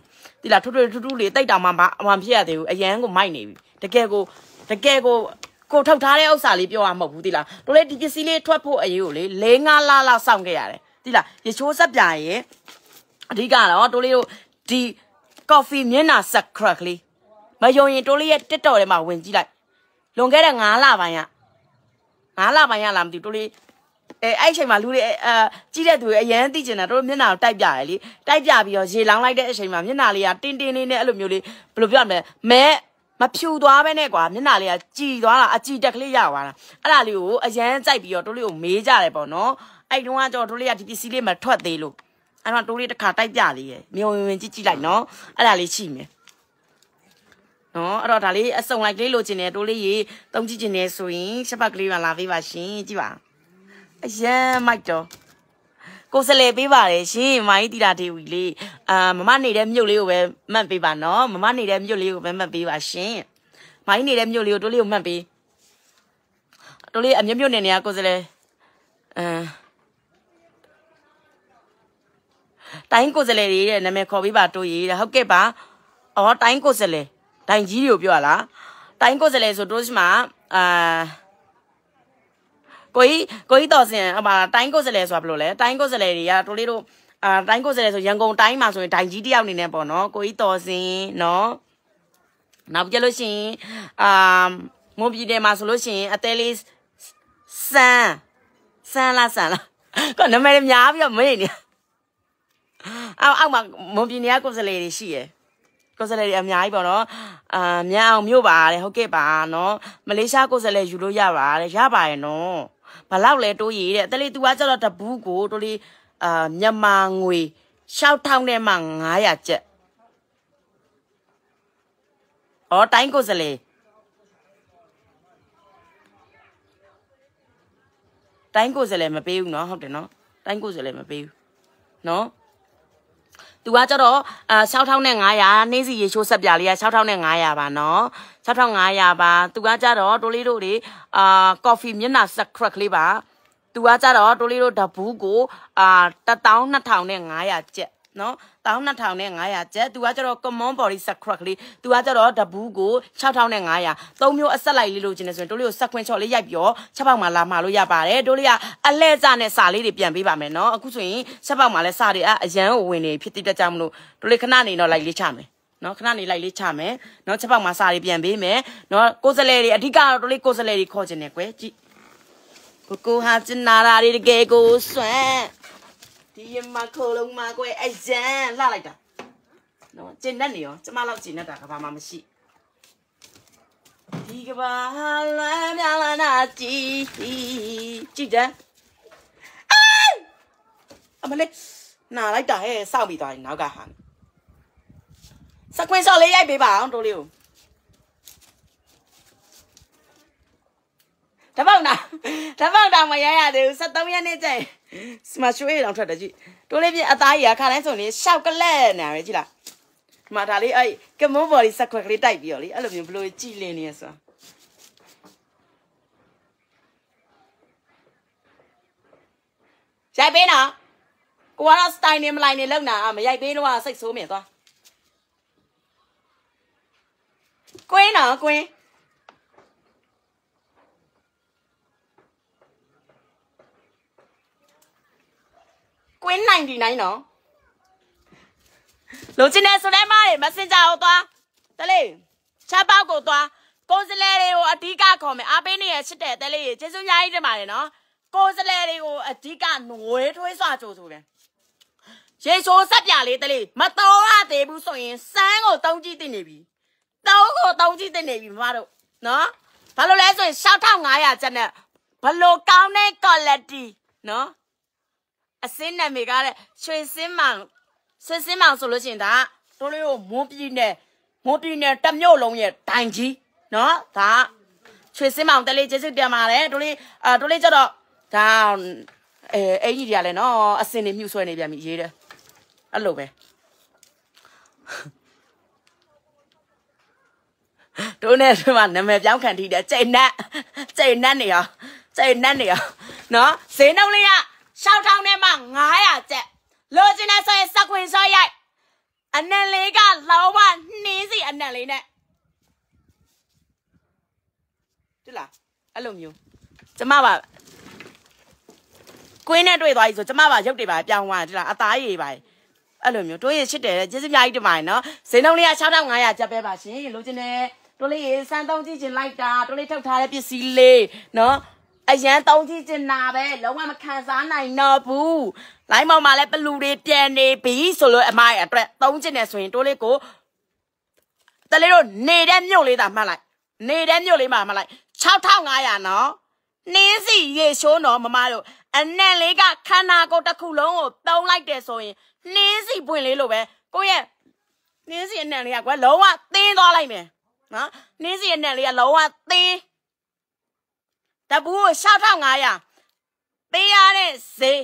တိလားထွတ်ထွတ်ထူးထူးလေးတိတ်တောင်မှမဖြစ်ရသေးဘူးအရန်ကိုမိုက်နေပြီတကယ်ကိုတကယ်ကိုကိုထုတ်ထားတဲ့ဥစ္စာလေးပြောရမှာမဟုတ်ဘူးတိလားတို့လေဒီပစ္စည်းလေးထွက်ဖို့အရေးကိုလေ၄၅လလောက်စောင့်ခဲ့ရတယ်တိလားရချိုးဆက်ပြာရဲ့အဓိကတော့တို့လေးတို့ဒီ coffee မျက်နှာဆက်ခရက်ကလေးမယုံရင်တို့လေးရဲ့ TikTok ထဲမှာဝင်ကြည့်လိုက်လွန်ခဲ့တဲ့9လပိုင်းက9လပိုင်းကလာမသိဘူးတို့လေးအဲအဲ့အချိန်မှာလူတွေအဲကြီးတဲ့သူတွေအရန်သိကျင်တာတို့မျက်နှာကိုတိုက်ပြရလေတိုက်ပြပြီးတော့ရေလောင်းလိုက်တဲ့အချိန်မှာမျက်နှာလေးကတင်းတင်းလေးနဲ့အဲ့လိုမျိုးလေးဘယ်လိုပြောရမလဲမဲမဖြူသွားပဲနဲ့ကွာမျက်နှာလေးကကြည်သွားတာအကြည်တက်ကလေးရသွားတာအဲ့ဒါလေးကိုအရန်ကြိုက်ပြီးတော့တို့လေးကိုမေးကြတယ်ပေါ့နော်အဲ့တုန်းကကြောတို့လေးကဒီပစ္စည်းလေးမထွက်သေးလို့အဲ့တော့တို့လေးတစ်ခါတိုက်ပြလေးရယ်မြုံဝင်ဝင်ကြည့်ကြည့်လိုက်နော်အဲ့ဒါလေးရှိမယ်နော်အဲ့တော့ဒါလေးအစုံလိုက်ကလေးလိုချင်တယ်တို့လေးရေတုံးကြည့်ချင်တယ်ဆိုရင်ချက်ပတ်ကလေးပါလာပေးပါရှင်ကြည့်ပါအရန်မိုက်တော့ကိုစလဲပေးပါတယ်ရှင်မိုင်းတီတာဒေဝီလေးအာမမနေတဲ့မြို့လေးကိုပဲမှတ်ပေးပါနော်မမနေတဲ့မြို့လေးကိုပဲမှတ်ပေးပါရှင်မိုင်းနေတဲ့မြို့လေးကိုတို့လေးကိုမှတ်ပေးတို့လေးအမျိုးမျိုးနေနေရကိုစလဲအဲတိုင်းကိုစလဲတွေရဲ့နာမည်ခေါ်ပေးပါတို့ရေးတာဟုတ်ကဲ့ပါအော်တိုင်းကိုစလဲတိုင်းကြီးတွေကိုပြောလားတိုင်းကိုစလဲဆိုတို့ရှိမှာအာကိုကြီးကိုကြီးတော်စင်ဟိုမှာတိုင်းကိုစလဲဆိုတာဘယ်လိုလဲတိုင်းကိုစလဲတွေကတို့လေးတို့အာတိုင်းကိုစလဲဆိုရန်ကုန်တိုင်းမှာဆိုရင်ဒိုင်ကြီးတယောက်အနေနဲ့ပေါ့နော်ကိုကြီးတော်စင်နော်နောက်ပြလို့ရှိရင်အာမွန်ပြည်နယ်မှာဆိုလို့ရှိရင်အသေးလေးစမ်းစမ်းလားစမ်းလားကောနမည်များပြီးတော့မနေနေအောက်အောက်မှာမွန်ပြည်နယ်ကကိုစလဲတွေရှိရယ်ကိုယ်စားလှယ်တွေအများကြီးပေါ့နော်အာမြန်အောင်မြို့ပါတဲ့ဟုတ်ကဲ့ပါနော် မလေးရှားကိုယ်စားလှယ်ယူလို့ရပါတဲ့ရပါရဲ့နော်ဘလောက်လဲတိုးရည်တဲ့တလေ तू ကကျတော့တဘူးကိုတိုးလေးအာမြန်မာငွေ6000နဲ့မှ900ကျပ်အော်တိုင်းကိုစလေတိုင်းကိုစလေမပေးဘူးเนาะဟုတ်တယ်เนาะတိုင်းကိုစလေမပေးဘူးเนาะသူကကျတော့အာ6500နေ့စီရေချိုးဆက်ပြလေးက6500ပါနော်6500ပါသူကကျတော့တိုလေးတို့တွေအာကော်ဖီမျက်နှာဆက်ခရက်လေးပါသူကကျတော့တိုလေးတို့တဘူးကိုအာ12500ကျက်နော်12500ကျက်သူကကျတော့ common body scrub လေးသူကကျတော့တဘူးကို6500သုံးမျိုးအဆက်လိုက်လေးလို့ကျင်နေဆိုရင်တို့လေးကိုဆက်ခွင်းချော့လေးရိုက်ပြီးတော့ချက်ပေါက်မှာလာမှာလို့ရပါတယ်တို့လေးကအလဲကျနဲ့စာလေးတွေပြန်ပေးပါမယ်နော်အခုဆိုရင်ချက်ပေါက်မှာလဲစာတွေအရန်ကိုဝင်နေဖြစ်တဲ့တကြောင်မလို့တို့လေးခဏနေတော့လိုက်လေးချမယ်နော်ခဏနေလိုက်လေးချမယ်နော်ချက်ပေါက်မှာစာတွေပြန်ပေးမယ်နော်ကိုယ်စလဲတွေအဓိကတော့တို့လေးကိုယ်စလဲတွေခေါ်ကျင်နေကွယ်ကြည့်ကိုကိုဟာကျင်နာတာတွေတကယ်ကိုစွန့်ဒီရမခိုးလုံးမကွယ်အရန်လှလိုက်တာနော်ကျင်တတ်နေရောကျမလောက်ကျင်တတ်တာကဘာမှမရှိဒီကဘာလွမ်းမြလာနာကြည့်ကြည့်တယ်အမလေးနာလိုက်တာဟဲ့စောက်ပြီးသွားပြီနောက်ကဟာစကွင်းစောက်လေးရိုက်ပေးပါအောင်တို့လေးကိုတပောက်တာတပောက်တာမရရသေးဘူး73ရက်နေကျရင်妈说：“哎，让出来去，出来比阿大爷看咱送你孝个嘞，哪位去了？妈，他哩哎，根本没你十块钱代表哩，阿龙你不留纪念哩是吧？下边呢？我那十年么来年了呢？阿么下边的话，说说么多？滚呢？滚！”ကွင်း99နော်လိုချင်တဲ့ဆိုလဲမားတွေ Messenger ကိုသွားတလေးချပောက်ကိုသွားကိုစလဲတွေကိုအဓိကခေါ်မယ်အားပေးနေရချစ်တဲ့တလေးကျေးဇူးများကြီးတင်ပါတယ်နော်ကိုစလဲတွေကိုအဓိကငွေထွေးစွာကြိုဆိုတယ်ရေဆိုးဆက်ပြလေးတလေးမတော်ရသေးဘူးဆိုရင်စမ်းကိုတုံးကြည့်တင်နေပြီတုံးကိုတုံးကြည့်တင်နေပြီမမတို့နော်ဘာလို့လဲဆိုရင်6500ကျပ်နဲ့ဘလို့ကောင်းတဲ့ quality နော်အစင်းနာမည်ကတဲ့ရွှေစင်းမောင်ဆွေစင်းမောင်ဆိုလို့ရှိရင်ဒါတို့လေးကိုမွန်ပြည်နယ်မွန်ပြည်နယ်တမြို့လုံးရဲ့ဒိုင်ကြီးနော်ဒါရွှေစင်းမောင်တလေးကျေးဇူးတင်ပါတယ်တို့လေးအာတို့လေးကျတော့ဒါအဲအင်ကြီးတွေကလည်းနော်အစင်တွေမြှုပ်ဆွဲနေပြန်ပြီရေးတယ်အဲ့လိုပဲတို့နဲ့ဒီမှာနာမည်ပြောင်းခံထိတယ်ချိန်နတ်ချိန်နတ်နေရောချိန်နတ်နေရောနော်ဈေးနှုန်းလေးကရှောက်ထောင်းထဲမှာ900ကျက်လိုချင်တဲ့ဆိုရင်စက်ခွင်စောရိုက်အနံလေးကလောမနှင်းစီအနံလေးနဲ့တူလားအဲ့လိုမျိုးကျမပါကွင်းနဲ့တွေ့သွားပြီဆိုကျမပါရုပ်တွေပါပြောင်းသွားတူလားအသားရည်ပါအဲ့လိုမျိုးတိုးရချစ်တယ်ကျေးဇူးများကြီးတင်ပါတယ်နော်ဈေးနှုန်းလေးက6500ကျပ်ပဲပါရှင်လိုချင်တဲ့တိုးလေးရေစမ်းသုံးကြည့်ချင်လိုက်တာတိုးလေးထုတ်ထားတဲ့ပစ္စည်းလေးနော်အရန်တုံးကြည့်တင်တာပဲလုံးဝမခံစားနိုင်တော့ဘူးလိုင်းမောင်မှာလည်းပလူတွေပြန်နေပြီဆိုလို့အမရဲ့အတွက်တုံးကျင်နေဆိုရင်တိုးလေးကိုတလေးတို့နေတဲ့မြို့လေးသာမှတ်လိုက်နေတဲ့မြို့လေးမှာမှတ်လိုက်6500နော်နှင်းစီရေရှိုးနော်မမတို့အနက်လေးကခန္ဓာကိုယ်တစ်ခုလုံးကိုတုံးလိုက်တယ်ဆိုရင်နှင်းစီပွင့်လေးလိုပဲကိုရဲ့နှင်းစီအနက်လေးကကွယ်လုံးဝသင်းသွားလိုက်မယ်နော်နှင်းစီအနက်လေးကလုံးဝသင်းတပူကို6500ပေးရတဲ့ဈေး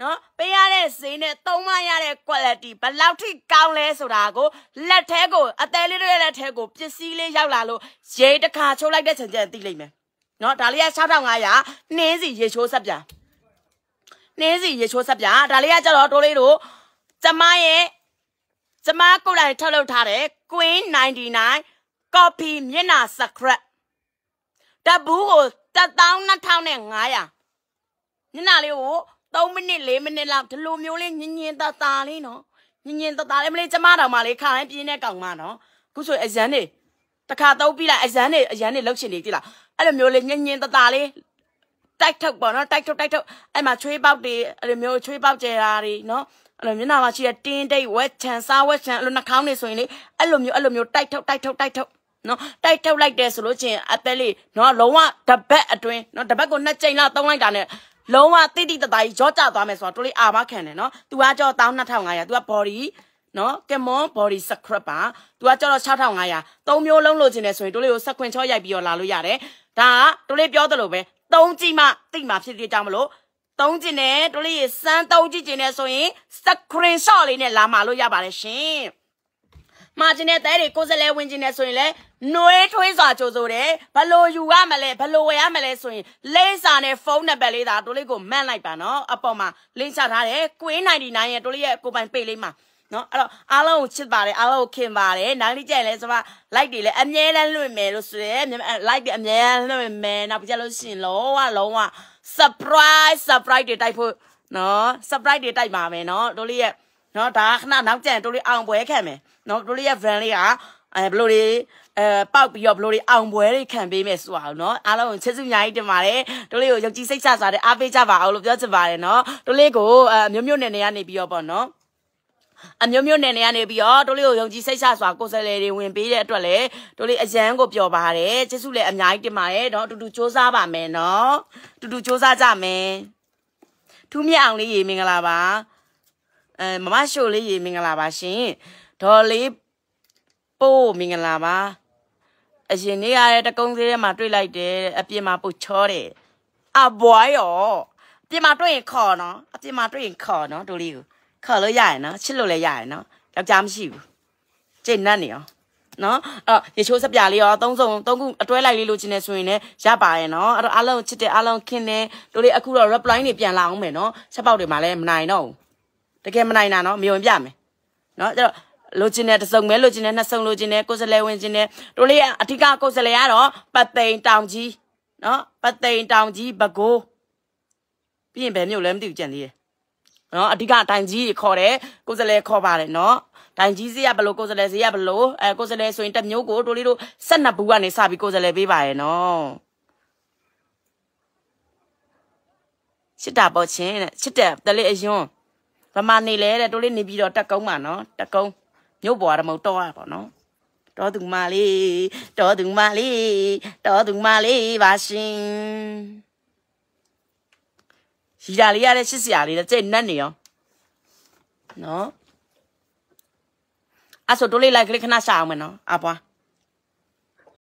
နော်ပေးရတဲ့ဈေးနဲ့သုံးမရတဲ့ quality ဘလောက်ထိကောင်းလဲဆိုတာကို လက်ထဲကိုအသေးလေးတွေလက်ထဲကိုပစ္စည်းလေးရောက်လာလို့ရေတခါချိုးလိုက်တဲ့ချင်ချင်သိလိမ့်မယ်နော်ဒါလေးက6500နှင်းစီရေချိုးဆက်ပြနှင်းစီရေချိုးဆက်ပြဒါလေးကကျတော့တိုးလေးတို့ကျမရဲ့ကျမကိုယ်တိုင်ထုတ်လုပ်ထားတဲ့ Queen 99 Coffee မျက်နှာ secret တဘူးကို12500ညနာလေးကို3မိနစ်4မိနစ်လောက်ဒီလိုမျိုးလေးညင်ညင်သာသာလေးနော်ညင်ညင်သာသာလေးမလေးကျမတော်မလေးခါရင်ပြင်းတဲ့ကောင်မနော်အခုဆိုအရန်နေတခါတော့ပြီးလိုက်အရန်နေအရန်နေလှုပ်ရှင်နေကြည့်လားအဲ့လိုမျိုးလေးညင်ညင်သာသာလေးတိုက်ထုတ်ပေါ့နော်တိုက်ထုတ်တိုက်ထုတ်အဲ့မှာချွေးပေါက်တွေအဲ့လိုမျိုးချွေးပေါက်ကျဲတာတွေနော်အဲ့လိုမျက်နှာမှာရှိတဲ့တင်းတိတ်ဝက်ချန်စားဝက်ချန်အဲ့လိုနှာခေါင်းတွေဆိုရင်လေအဲ့လိုမျိုးအဲ့လိုမျိုးတိုက်ထုတ်တိုက်ထုတ်တိုက်ထုတ်နော်တိုက်ထုတ်လိုက်တယ်ဆိုလို့ချင်းအသက်လေးနော်လုံးဝတပတ်အတွင်းနော်တပတ်ကိုနှစ်ကြိမ်လောက်သုံးလိုက်တာနဲ့လုံးဝတိတိတသားကြီးကြောကြသွားမယ်ဆိုတော့တို့လေးအာမခံတယ်နော်။ तू ကကြော12500 तू က body နော်ကမွန် body scrub ပါ तू ကကြော6500သုံးမျိုးလုံးလို့ခြင်းတယ်ဆိုရင်တို့လေးကိုစက်ခွင်ချောရိုက်ပြီးတော့လာလို့ရတယ်။ဒါကတို့လေးပြောသလိုပဲသုံးကြည့်မှတိမှဖြစ်ဖြစ်ကြောင်းမလို့သုံးကျင်နဲ့တို့လေးစမ်းသုံးကြည့်ကျင်နဲ့ဆိုရင် screenshot လေးနဲ့လာမှလို့ရပါတယ်ရှင်။မှားခြင်းတဲ့တဲတွေကိုယ်စလဲဝင်ခြင်းနဲ့ဆိုရင်လည်းနှွေးထွေးစွာကြိုဆိုတယ်ဘလို့ယူရမလဲဘလို့ဝယ်ရမလဲဆိုရင်လိမ့်စာနဲ့ဖုန်းနံပါတ်လေးဒါတို့လေးကိုမှတ်လိုက်ပါနော်အပေါ်မှာလိမ့်ချထားတယ်ကွေး99ရဲ့တို့လေးရဲ့ကိုပိုင်ပေလေးမှာနော်အဲ့တော့အားလုံးကိုချစ်ပါတယ်အားလုံးကိုခင်ပါတယ်နောက်နေ့ကျရင်လည်းကျွန်မ like တွေလည်းအမြဲတမ်းလွှင့်မယ်လို့ဆိုရယ် like တွေအမြဲတမ်းလွှင့်မယ်နောက်ပြလို့ရှင်လုံးဝလုံးဝ surprise surprise တွေတိုက်ဖို့နော် surprise တွေတိုက်ပါမယ်နော်တို့လေးရဲ့နော်ဒါခဏနောက်ကြံတို့လေးအောင်ပွဲခံမယ်နော်တို့လေးရဲ့ van လေးကအဲဘလို့လေးအဲပောက်ပြီးတော့ဘလို့လေးအောင်ပွဲတွေခံပေးမယ်ဆိုအောင်နော်အားလုံးချစ်စုအများကြီးတင်ပါတယ်တို့လေးကိုယုံကြည်စိတ်ချစွာတဲ့အားပေးကြပါအောင်လို့ပြောချင်ပါတယ်နော်တို့လေးကိုအမျိုးမျိုးနယ်နယ်ကနေပြီးတော့ပေါ့နော်အမျိုးမျိုးနယ်နယ်ကနေပြီးတော့တို့လေးကိုယုံကြည်စိတ်ချစွာကိုယ်စားလှယ်တွေဝင်ပေးတဲ့အတွက်လည်းတို့လေးအရန်ကိုပျော်ပါတယ်ကျေးဇူးလည်းအများကြီးတင်ပါတယ်တော့အတူတူစ조사ပါမယ်နော်အတူတူစ조사ကြမယ်ထူးမြအောင်လေးရေမင်္ဂလာပါအဲမမရှိုလေးရေမင်္ဂလာပါရှင်ဒေါ်လေးပို့မင်္ဂလာပါအရင်နေ့ရတဲ့တကုံးသေးထဲမှာတွေ့လိုက်တယ်အပြင်မှာပူချောတယ်အဘွားရောအပြင်မှာတွေ့ရင်ခေါ်နော်အပြင်မှာတွေ့ရင်ခေါ်နော်ဒိုလေးကိုခေါ်လို့ရရနော်ချစ်လို့လည်းရရနော်ယောက်ျားမရှိဘူးကျင့်နှက်နေရောနော်အဲ့ရေချိုးစပြလေးရောသုံးစုံသုံးခုအတွဲလိုက်လေးလိုချင်နေဆိုရင်လည်းရပါရဲ့နော်အဲ့တော့အားလုံးချစ်တဲ့အားလုံးခင်တဲ့တို့လေးအခုတော့ reply နေပြန်လာအောင်မယ်နော်ချက်ပေါက်တွေမှာလည်းမနိုင်တော့ဘူးတကယ်မနိုင်တာနော်မယုံပြမယ်နော်အဲ့တော့လိုချင်တဲ့တစ်စုံပဲလိုချင်တဲ့နှစ်စုံလိုချင်တဲ့ကိုယ်စလဲဝင်ချင်တဲ့တို့လေးအဓိကကိုယ်စလဲကတော့ပသိမ်တောင်ကြီးနော်ပသိမ်တောင်ကြီးဘကိုးပြီးရင်ဘယ်မြို့လဲမသိဘူးကြံသေးတယ်နော်အဓိကတိုင်ကြီးခေါ်တယ်ကိုယ်စလဲခေါ်ပါတယ်နော်တိုင်ကြီးစီကဘလို့ကိုယ်စလဲစီကဘလို့အဲကိုယ်စလဲဆိုရင်တမျိုးကိုတို့လေးတို့12ဘူးကနေစပြီးကိုယ်စလဲပေးပါရဲ့နော်ချစ်တာပေါ့ချင်းတဲ့ချစ်တယ်တလေးအယွန်းဗမာနေလဲတဲ့တို့လေးနေပြီးတော့တက်ကုန်းပါနော်တက်ကုန်းမြို့ပေါ်ရမဟုတ်တော့ရပါနော်တော်သူမလေးတော်သူမလေးတော်သူမလေးပါရှင်ရီတာလေးရတဲ့ရှစ်စရာလေးတဲ့ကျဲ့နတ်နေရောနော်အဲ့ဆိုတို့လေး like ခဏရှာအောင်မယ်နော်အပွား